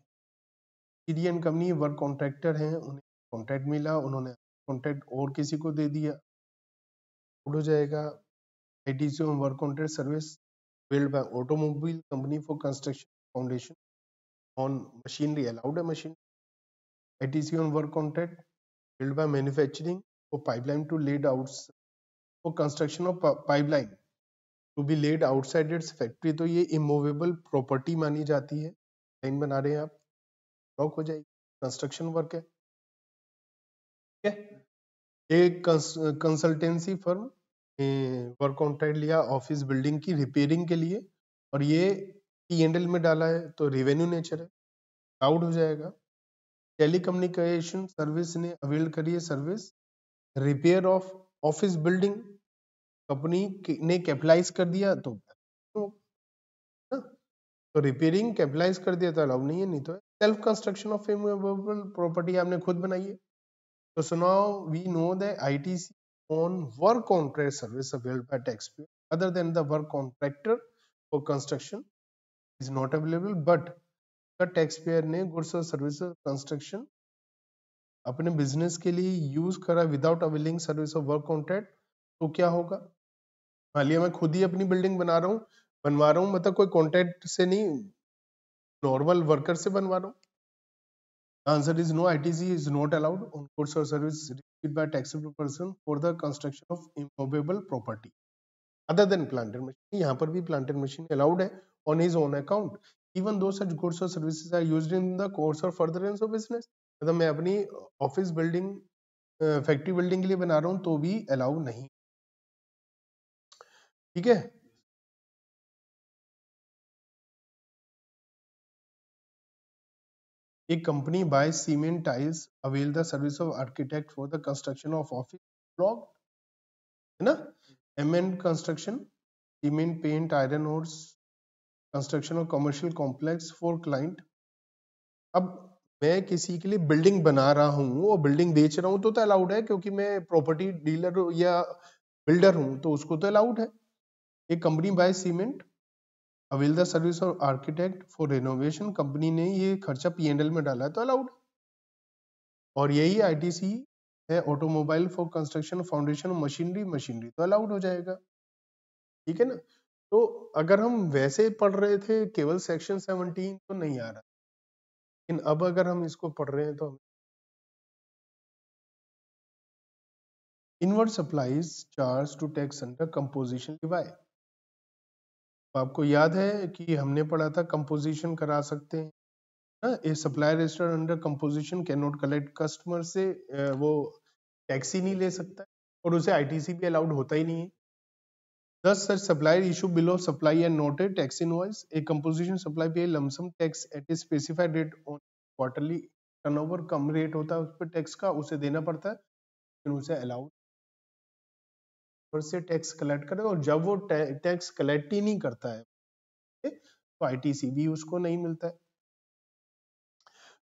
T D N company work contractor हैं उन्हें कॉन्ट्रैक्ट मिला उन्होंने कॉन्ट्रैक्ट और किसी को दे दिया हो जाएगा ITCM work contract service built by automobile company for construction foundation on machinery allowed a machine. ITCM work contract built by manufacturing for pipeline to laid out for construction of pipeline to be laid outside its factory तो ये immovable property मानी जाती है line बना रहे हैं आप block हो जाएगी construction work है ठीक है एक कंसल्टेंसी फर्म वर्क कॉन्ट्रैक्ट लिया ऑफिस बिल्डिंग की रिपेयरिंग के लिए और ये पी एल में डाला है तो रेवेन्यू नेचर है आउट हो जाएगा टेलीकम्युनिकेशन सर्विस ने अवेल करी है service repair of office building company ने कैपिटलाइज कर दिया तो तो रिपेयरिंग हाँ, कैपिटलाइज तो कर दिया तो अलाउ नहीं है नहीं तो self construction of immovable property आपने खुद बनाई है तो सुनाओ we know that ITC on work contract service available by taxpayer other than the work contractor for construction is not available but the taxpayer ne goods or services construction अपने business के लिए use करा without availing service of work contract तो क्या होगा मान लिया मैं खुद ही अपनी बिल्डिंग बना रहा हूँ बनवा रहा हूँ मतलब कोई कॉन्ट्रैक्ट से नहीं नॉर्मल वर्कर से बनवा रहा हूँ answer is no, ITC is not allowed on goods or services received by taxable person for the construction of immovable property. Other than planted machine, यहाँ पर भी planted machine allowed है on his own account. Even though such goods or services are used in the course or furtherance of business. मतलब मैं अपनी building uh, factory building के लिए बना रहा हूँ तो भी अलाउ नहीं ठीक है A company buys cement tiles, avail the service of architect for the construction of office block. है ना? Cement construction, cement, paint, iron ores, construction of commercial complex for client. अब मैं किसी के लिए बिल्डिंग बना रहा हूँ और बिल्डिंग बेच रहा हूँ तो तो अलाउड है क्योंकि मैं प्रॉपर्टी डीलर या बिल्डर हूँ तो उसको तो अलाउड है एक company by cement the service और आर्किटेक्ट फॉर रेनोवेशन कंपनी ने ये खर्चा एल में डाला है तो अलाउड और यही सी है automobile for construction foundation machinery machinery तो अलाउड हो जाएगा ठीक है ना तो अगर हम वैसे पढ़ रहे थे केवल सेक्शन 17 तो नहीं आ रहा लेकिन अब अगर हम इसको पढ़ रहे हैं तो हम supplies charge to tax under composition divide तो आपको याद है कि हमने पढ़ा था कंपोजिशन करा सकते हैं ना supplier register under composition can not collect customer से वो टैक्सी नहीं ले सकता और उसे आईटीसी भी अलाउड होता ही नहीं है दस such supplier issue below supply and noted tax invoice a supply supply pay lump sum tax at a specified rate on quarterly turn come rate होता है उस पर टैक्स का उसे देना पड़ता है लेकिन उसे अलाउड पर से टैक्स कलेक्ट करे और जब वो टैक्स कलेक्ट ही नहीं करता है तो आईटीसी भी उसको नहीं मिलता है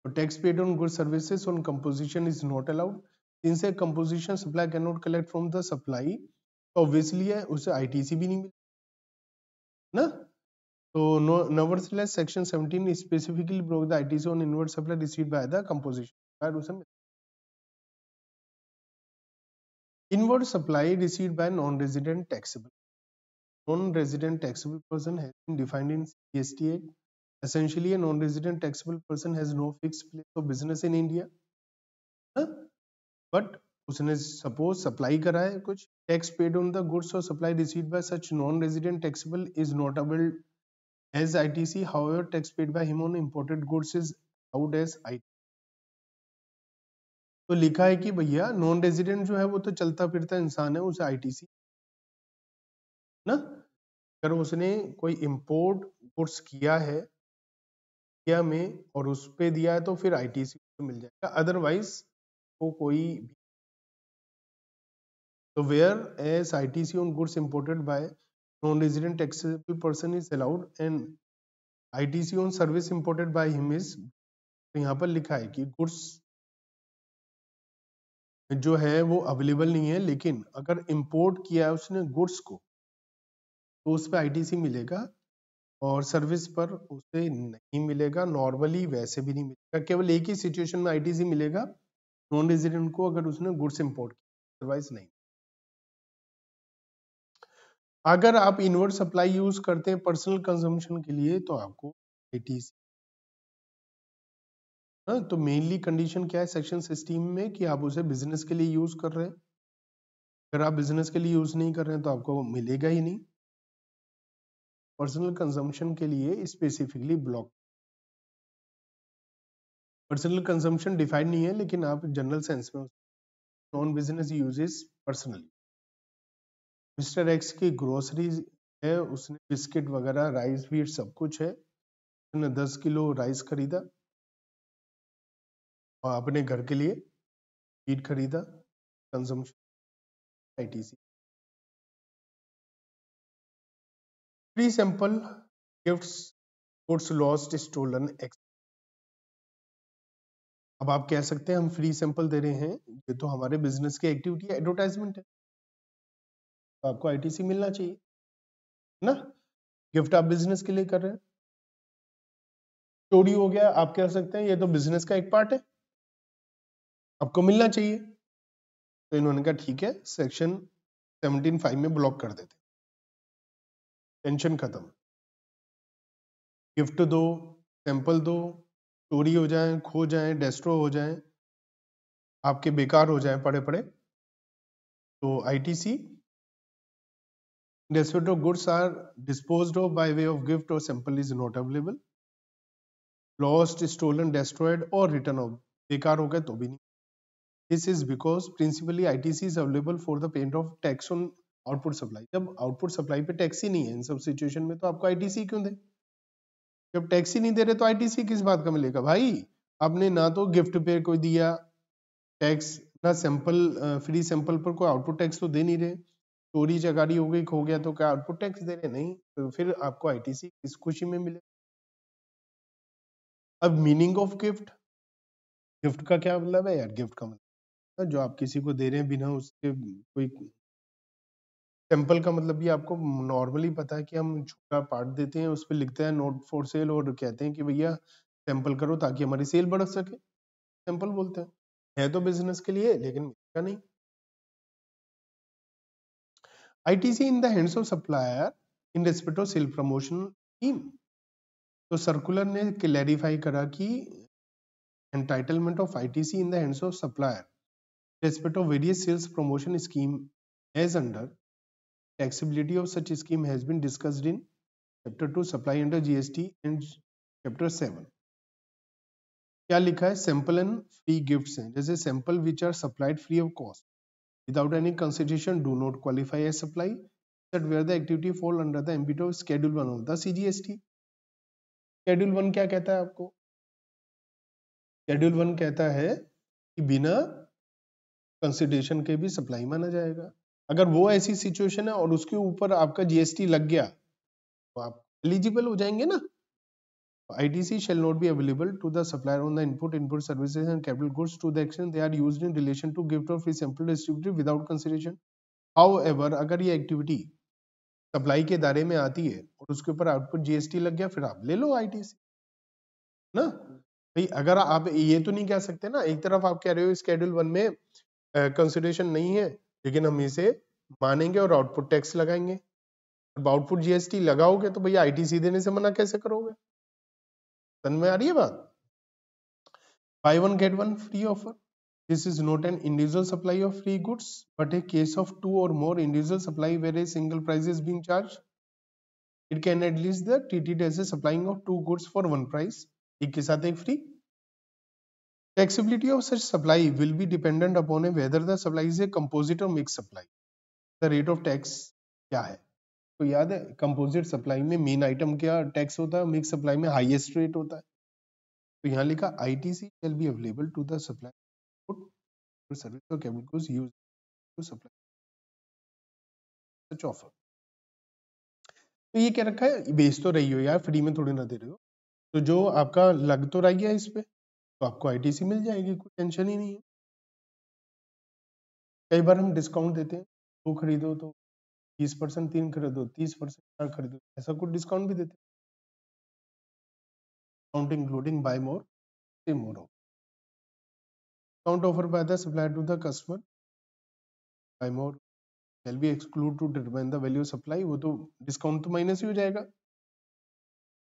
तो tax paid on good services on composition is not allowed जिनसे composition supply can not collect from the supply तो ऑब्वियसली है उसे आईटीसी भी नहीं मिलता ना तो nevertheless section 17 specifically broke the ITC on inward supply received by the composition by उसे inward supply received by non-resident taxable. Non-resident taxable person has been defined in gst act Essentially, a non-resident taxable person has no fixed place of business in India. huh? But उसने suppose supply करा है कुछ tax paid on the goods और supply received by such non resident taxable is notable as itc however tax paid by him on imported goods is out as I तो लिखा है कि भैया नॉन रेजिडेंट जो है वो तो चलता फिरता इंसान है उसे आईटीसी ना अगर उसने कोई इंपोर्ट गुड्स किया है इंडिया में और उस पर दिया है तो फिर आईटीसी तो मिल जाएगा अदरवाइज वो कोई तो whereas I T C on goods imported by non resident taxable person is allowed and I T C on service imported by him is तो यहाँ पर लिखा है कि गुड्स जो है वो अवेलेबल नहीं है लेकिन अगर इम्पोर्ट किया है उसने गुड्स को तो उस पर आई मिलेगा और सर्विस पर उसे नहीं मिलेगा नॉर्मली वैसे भी नहीं मिलेगा केवल एक ही सिचुएशन में आई मिलेगा नॉन रेजिडेंट को अगर उसने गुड्स इम्पोर्ट किया अदरवाइज नहीं अगर आप इनवर्ट सप्लाई यूज करते हैं पर्सनल कंजम्पशन के लिए तो आपको आई हाँ तो मेनली कंडीशन क्या है सेक्शन सिक्सटीन में कि आप उसे बिजनेस के लिए यूज कर रहे हैं अगर आप बिजनेस के लिए यूज नहीं कर रहे हैं तो आपको मिलेगा ही नहीं पर्सनल कंजम्पशन के लिए specifically block personal consumption defined नहीं है लेकिन आप जनरल सेंस में non business uses personally mister X की ग्रोसरी है उसने बिस्किट वगैरह राइस वीट सब कुछ है उसने दस किलो राइस खरीदा और अपने घर के लिए हीट खरीदा consumption ITC free sample gifts goods lost stolen X अब आप कह सकते हैं हम फ्री सैंपल दे रहे हैं ये तो हमारे बिजनेस की एक्टिविटी है एडवर्टाइजमेंट है तो आपको आईटीसी मिलना चाहिए ना गिफ्ट आप बिजनेस के लिए कर रहे हैं चोरी हो गया आप कह सकते हैं ये तो बिजनेस का एक पार्ट है आपको मिलना चाहिए तो इन्होंने कहा ठीक है सेक्शन सेवनटीन फाइव में ब्लॉक कर देते टेंशन खत्म गिफ्ट दो सैंपल दो चोरी हो जाए खो जाए डेस्ट्रो हो जाए आपके बेकार हो जाए पड़े पड़े तो I T ITC destroy goods are dispose of by way of gift और sample is not available lost stolen destroyed और रिटर्न ऑफ बेकार हो गए तो भी नहीं because principally I T C is available for the payment of tax on output supply जब output supply पे टैक्स ही नहीं है इन सब सिचुएशन में तो आपको सी क्यों दे जब टैक्स ही नहीं दे रहे तो आई टी सी किस बात का मिलेगा भाई आपने ना तो गिफ्ट पे कोई दिया टैक्स ना सैंपल फ्री सैंपल पर कोई आउटपुट टैक्स तो दे नहीं रहे चोरी चगाड़ी हो गई खो गया तो क्या आउटपुट टैक्स दे रहे नहीं तो फिर आपको आई टी सी किस खुशी में मिले अब मीनिंग ऑफ गिफ्ट गिफ्ट का क्या मतलब है यार गिफ्ट का मतलब जो आप किसी को दे रहे हैं बिना उसके कोई सैंपल का मतलब भी आपको नॉर्मली पता है कि हम छोटा पार्ट देते हैं उस पर लिखते हैं नोट फॉर सेल और कहते हैं कि भैया सैंपल करो ताकि हमारी सेल बढ़ सके सैंपल बोलते हैं है तो बिजनेस के लिए लेकिन क्या नहीं ITC in the hands of supplier in respect of sale promotion scheme तो सर्कुलर ने क्लैरिफाई करा कि entitlement of ITC in the hands of supplier respect of various sales promotion scheme as under taxability of such scheme has been discussed in chapter 2 supply under GST and chapter 7 क्या लिखा है sample and free gifts हैं जैसे sample which are supplied free of cost without any consideration do not qualify as supply that where the activity fall under the ambit of schedule 1 of the CGST schedule one क्या कहता है आपको schedule one कहता है कि बिना consideration के भी सप्लाई माना जाएगा अगर वो ऐसी सिचुएशन है और उसके ऊपर आपका जीएसटी लग गया तो आप एलिजिबल हो जाएंगे ना I T C shall not be available to the supplier on the input input services and capital goods to the action they are use in relation to gift of free sample distributive without consideration however अगर ये activity supply के दायरे में आती है और उसके ऊपर आउटपुट जीएसटी लग गया फिर आप ले लो आई टी सी ना भाई अगर आप ये तो नहीं कह सकते ना एक तरफ आप कह रहे हो स्केड्यूल वन में कंसिडरेशन नहीं है लेकिन हम इसे मानेंगे और आउटपुट टैक्स लगाएंगे अब आउटपुट जीएसटी लगाओगे तो भैया आईटीसी देने से मना कैसे करोगे समझ में आ रही है बात buy one get one free offer this is not an individual supply of free goods but a case of two or more individual supply where a single price is being charged it can at least the treated as a supplying of two goods for one price एक के साथ एक free Flexibility of such supply will be dependent upon whether the supply is a composite or mixed supply. The rate of tax क्या है तो याद है composite supply में मेन आइटम क्या टैक्स होता है मिक्स सप्लाई में हाईएस्ट रेट होता है तो यहाँ लिखा I T C shall be available to the supply service और chemicals use to supply such offer तो ये क्या रखा है बेच तो रही हो यार फ्री में थोड़ी ना दे रहे हो तो जो आपका लग तो रही है इस पे तो आपको आईटीसी मिल जाएगी कोई टेंशन ही नहीं है कई बार हम डिस्काउंट देते हैं दो तो खरीदो तो बीस परसेंट तीन खरीदो तीस परसेंट चार खरीदो ऐसा कुछ डिस्काउंट भी देते हैं इंक्लूडिंग बाय मोर से more discount offer by the supply to the customer buy more shall be exclude to determine the value supply वो तो डिस्काउंट तो माइनस ही हो जाएगा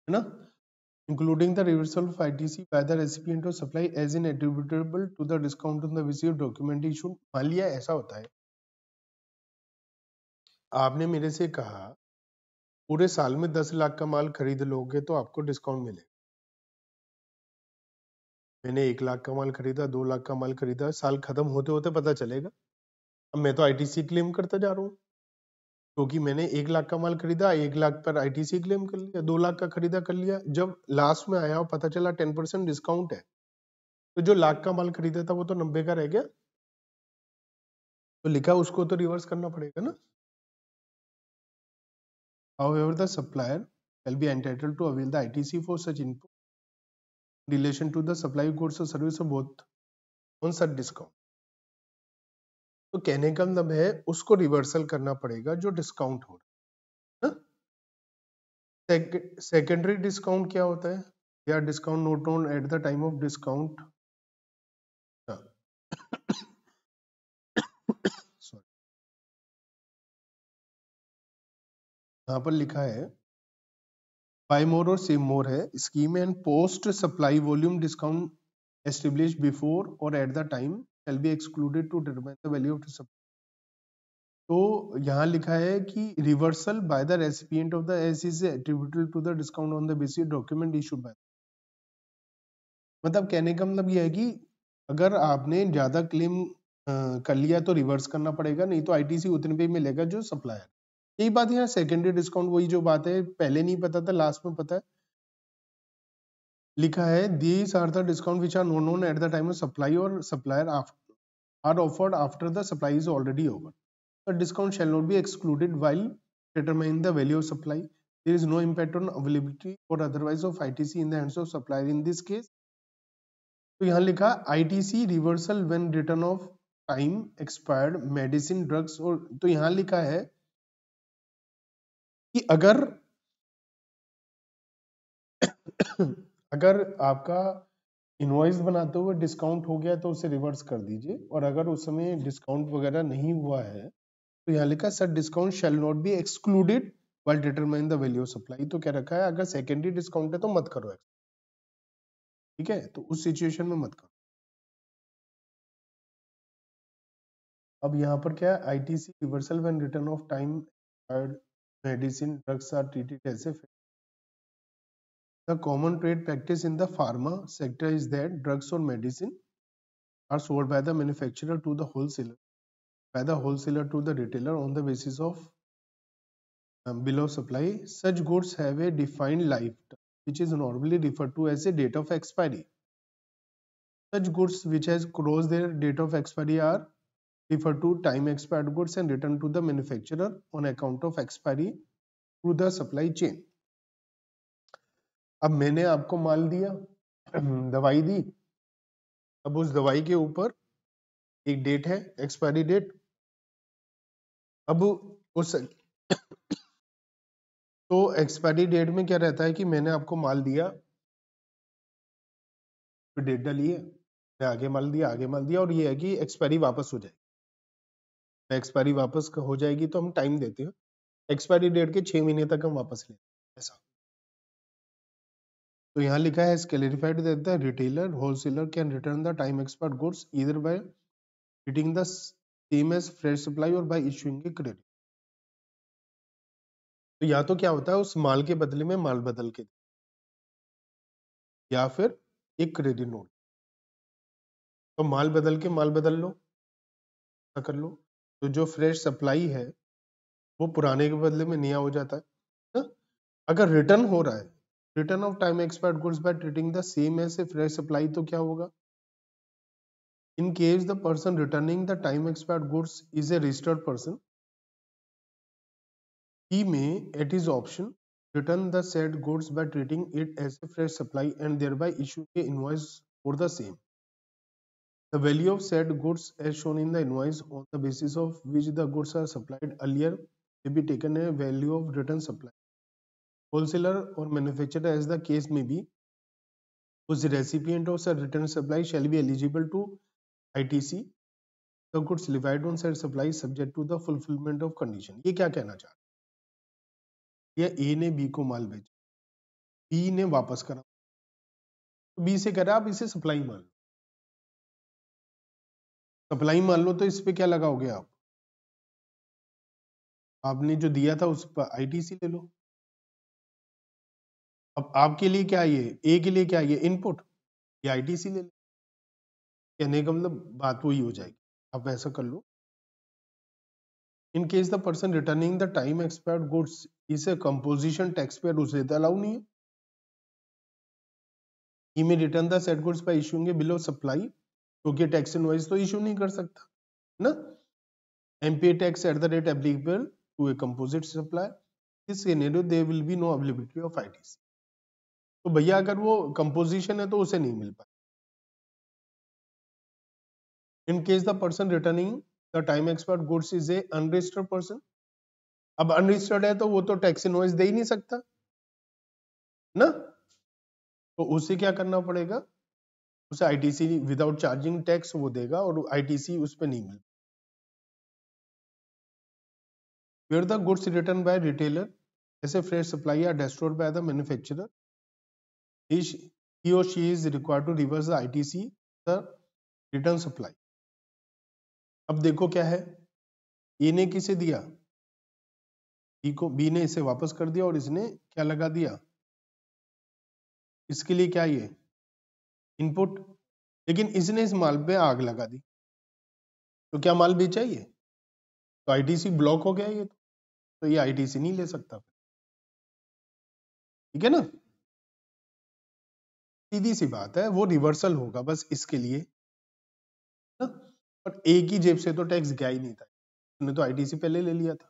है ना including the reversal of ITC by the recipient of supply as in attributable to the discount on the received document issued मान लिया ऐसा होता है आपने मेरे से कहा पूरे साल में दस लाख का माल खरीद लोगे तो आपको डिस्काउंट मिलेगा मैंने एक लाख का माल खरीदा दो लाख का माल खरीदा साल खत्म होते होते पता चलेगा अब मैं तो आईटीसी क्लेम करता जा रहा हूँ क्योंकि मैंने एक लाख का माल खरीदा एक लाख पर आई टी सी क्लेम कर लिया दो लाख का खरीदा कर लिया जब लास्ट में आया और पता चला टेन परसेंट डिस्काउंट है तो जो लाख का माल खरीदा था वो तो नब्बे का रह गया तो लिखा उसको तो रिवर्स करना पड़ेगा ना however the supplier will be entitle to avail the ITC for such input relation to the supply goods और service of both on such discount तो कहने का मतलब है उसको रिवर्सल करना पड़ेगा जो डिस्काउंट हो रहा है सेकेंडरी डिस्काउंट क्या होता है या discount note on at the time of discount यहाँ पर लिखा है बाय मोर और सेम मोर है scheme and post supply volume discount establish before और at the time shall be excluded to determine the value of the supply. तो यहाँ लिखा है कि reversal by the recipient of the S is attributed to the discount on the basis document issued by मतलब कहने का मतलब यह है कि अगर आपने ज़्यादा क्लेम कर लिया तो रिवर्स करना पड़ेगा नहीं तो आईटीसी उतने पे मिलेगा जो सप्लायर यही बात यहाँ सेकेंडरी डिस्काउंट वही जो बात है पहले नहीं पता था लास्ट में पता है लिखा है these are the discount which are no known at the time of supply और supplier are offered after the supply is already over the discount shall not be excluded while determine the value of supply there is no impact on availability और otherwise of I T C in the hands of supplier in this case तो यहाँ लिखा I T C reversal when return of time expired medicine drugs और तो यहाँ लिखा है कि अगर अगर आपका इनवॉइस बनाते हुए डिस्काउंट हो गया तो उसे रिवर्स कर दीजिए और अगर उस समय डिस्काउंट वगैरह नहीं हुआ है तो यहाँ लिखा sir discount shall not be excluded while determine the value of supply तो क्या रखा है अगर सेकेंडरी डिस्काउंट है तो मत करो ठीक है तो उस सिचुएशन में मत करो अब यहाँ पर क्या है C reversal when return of time medicine drugs are treated as a The common trade practice in the pharma sector is that drugs or medicine are sold by the manufacturer to the wholesaler, by the wholesaler to the retailer on the basis of um, below supply. Such goods have a defined lifetime, which is normally referred to as a date of expiry. Such goods which has crossed their date of expiry are referred to time expired goods and returned to the manufacturer on account of expiry through the supply chain. अब मैंने आपको माल दिया दवाई दी अब उस दवाई के ऊपर एक डेट है एक्सपायरी डेट अब उस तो एक्सपायरी डेट में क्या रहता है कि मैंने आपको माल दिया तो डेट डालिए मैं आगे माल दिया आगे माल दिया और ये है कि एक्सपायरी वापस हो जाएगी तो एक्सपायरी वापस हो जाएगी तो हम टाइम देते हैं एक्सपायरी डेट के छह महीने तक हम वापस लें ऐसा तो यहाँ लिखा है clarified that the retailer wholesaler can return the time expert goods इधर by treating the same as fresh supply और बाय इशूइंग ए क्रेडिट तो या तो क्या होता है उस माल के बदले में माल बदल के या फिर एक क्रेडिट नोट तो माल बदल के माल बदल लो कर लो तो जो फ्रेश सप्लाई है वो पुराने के बदले में नया हो जाता है ना अगर रिटर्न हो रहा है return of time expired goods by treating the same as a fresh supply तो क्या होगा in case the person returning the time expired goods is a registered person he may at his option return the said goods by treating it as a fresh supply and thereby issue a invoice for the same the value of said goods as shown in the invoice on the basis of which the goods are supplied earlier may be taken as value of return supply wholesaler और manufacturer as the case में भी उस recipient of such return supply shall be eligible to ITC the goods levied on such supply subject to the fulfilment of condition ये क्या कहना चाह रहे या ए ने बी को माल भेजा बी ने वापस करा तो बी से कह रहा आप इसे सप्लाई मान लो सप्लाई मान लो तो इस पर क्या लगाओगे आप आपने जो दिया था उस पर आई टी सी ले लो अब आपके लिए क्या ये ए के लिए क्या ये इनपुट ये आई टी सी ले कहने का मतलब बात वही हो जाएगी आप ऐसा कर लो in case the person returning the time expired goods इसे कंपोजिशन टैक्स पेयर उसे अलाउ तो नहीं है he may return the said goods पर इशू होंगे बिलो सप्लाई क्योंकि टैक्स इनवॉइस तो इशू नहीं कर सकता ना and pay tax at the rate applicable to a composite supply इस scenario there will be no availability of ITC तो भैया अगर वो कंपोजिशन है तो उसे नहीं मिल पाए in case the person returning the time expert goods is a unregistered person अब अनरजिस्टर्ड है तो वो तो टैक्स इनवॉइस दे ही नहीं सकता ना तो उसे क्या करना पड़ेगा उसे आईटीसी विदाउट चार्जिंग टैक्स वो देगा और आईटीसी उस पर नहीं मिल where the goods return by retailer ऐसे फ्रेश सप्लाई या destroyed by the manufacturer is he or she is required to reverse the ITC the return supply अब देखो क्या है ए ने किसे दिया बी को बी ने इसे वापस कर दिया और इसने क्या लगा दिया इसके लिए क्या ये इनपुट लेकिन इसने इस माल पे आग लगा दी तो क्या माल बेचा ये तो आईटीसी ब्लॉक हो गया ये तो, तो ये आईटीसी नहीं ले सकता ठीक है ना सीधी सी बात है वो रिवर्सल होगा बस इसके लिए ना और एक ही जेब से तो टैक्स गया ही नहीं था उसने तो आईटीसी पहले ले लिया था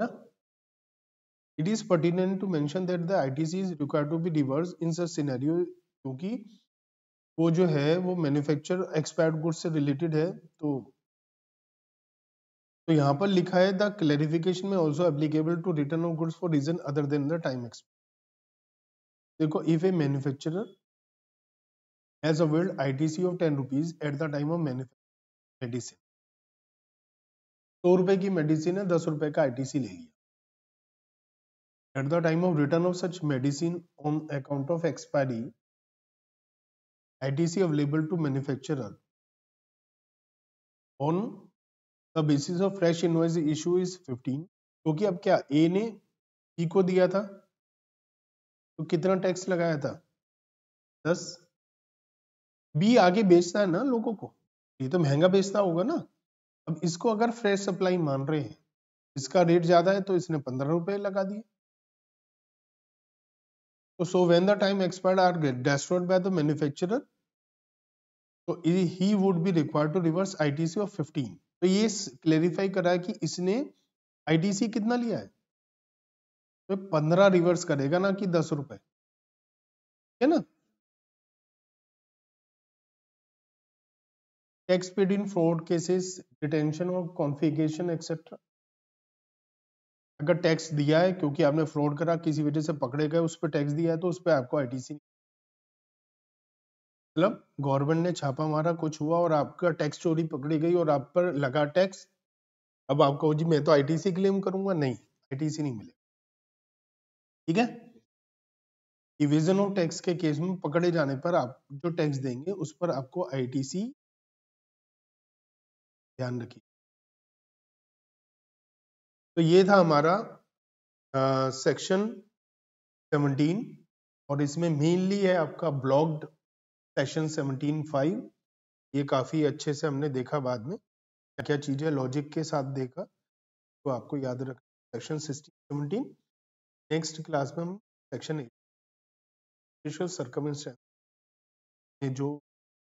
ना it is pertinent to mention that the ITC is required to be reverse in such scenario क्योंकि वो जो है वो मैन्युफैक्चर एक्सपायर्ड गुड्स से रिलेटेड है तो तो यहाँ पर लिखा है द क्लेरिफिकेशन में also applicable to return of goods for reason other than the time expire देखो if a manufacturer has availed ITC of ten rupees at the time of manufacture medicine सौ तो रुपए की मेडिसिन है दस रुपए का आईटीसी ले लिया at the time of return of such medicine on account of expiry ITC available to manufacturer on the basis of fresh invoice issue is 15 क्योंकि अब क्या ए ने ई e को दिया था तो कितना टैक्स लगाया था दस बी आगे बेचता है ना लोगों को ये तो महंगा बेचता होगा ना अब इसको अगर फ्रेश सप्लाई मान रहे हैं इसका रेट ज्यादा है तो इसने पंद्रह रुपए लगा दिए तो so when the time expired are destroyed by the manufacture तो he would be required to reverse C of fifteen तो ये क्लेरिफाई करा है कि इसने आईटीसी कितना लिया है तो पंद्रह रिवर्स करेगा ना कि दस रुपए है ना tax paid in fraud cases detention और कॉन्फिगेशन एक्सेट्रा अगर टैक्स दिया है क्योंकि आपने फ्रॉड करा किसी वजह से पकड़े गए उस पर टैक्स दिया है तो उस पर आपको आईटीसी मतलब गवर्नमेंट ने छापा मारा कुछ हुआ और आपका टैक्स चोरी पकड़ी गई और आप पर लगा टैक्स अब आपको जी मैं तो आईटीसी क्लेम करूंगा नहीं आईटीसी नहीं मिले ठीक है डिविजन ऑफ टैक्स के केस में पकड़े जाने पर आप जो टैक्स देंगे उस पर आपको आईटीसी ध्यान रखिए तो ये था हमारा सेक्शन सेवनटीन और इसमें मेनली है आपका ब्लॉग्ड सेक्शन सेवनटीन फाइव ये काफ़ी अच्छे से हमने देखा बाद में क्या क्या चीज़ें लॉजिक के साथ देखा तो आपको याद रखना section sixteen seventeen next class में हम सेक्शन एट सर्कम में जो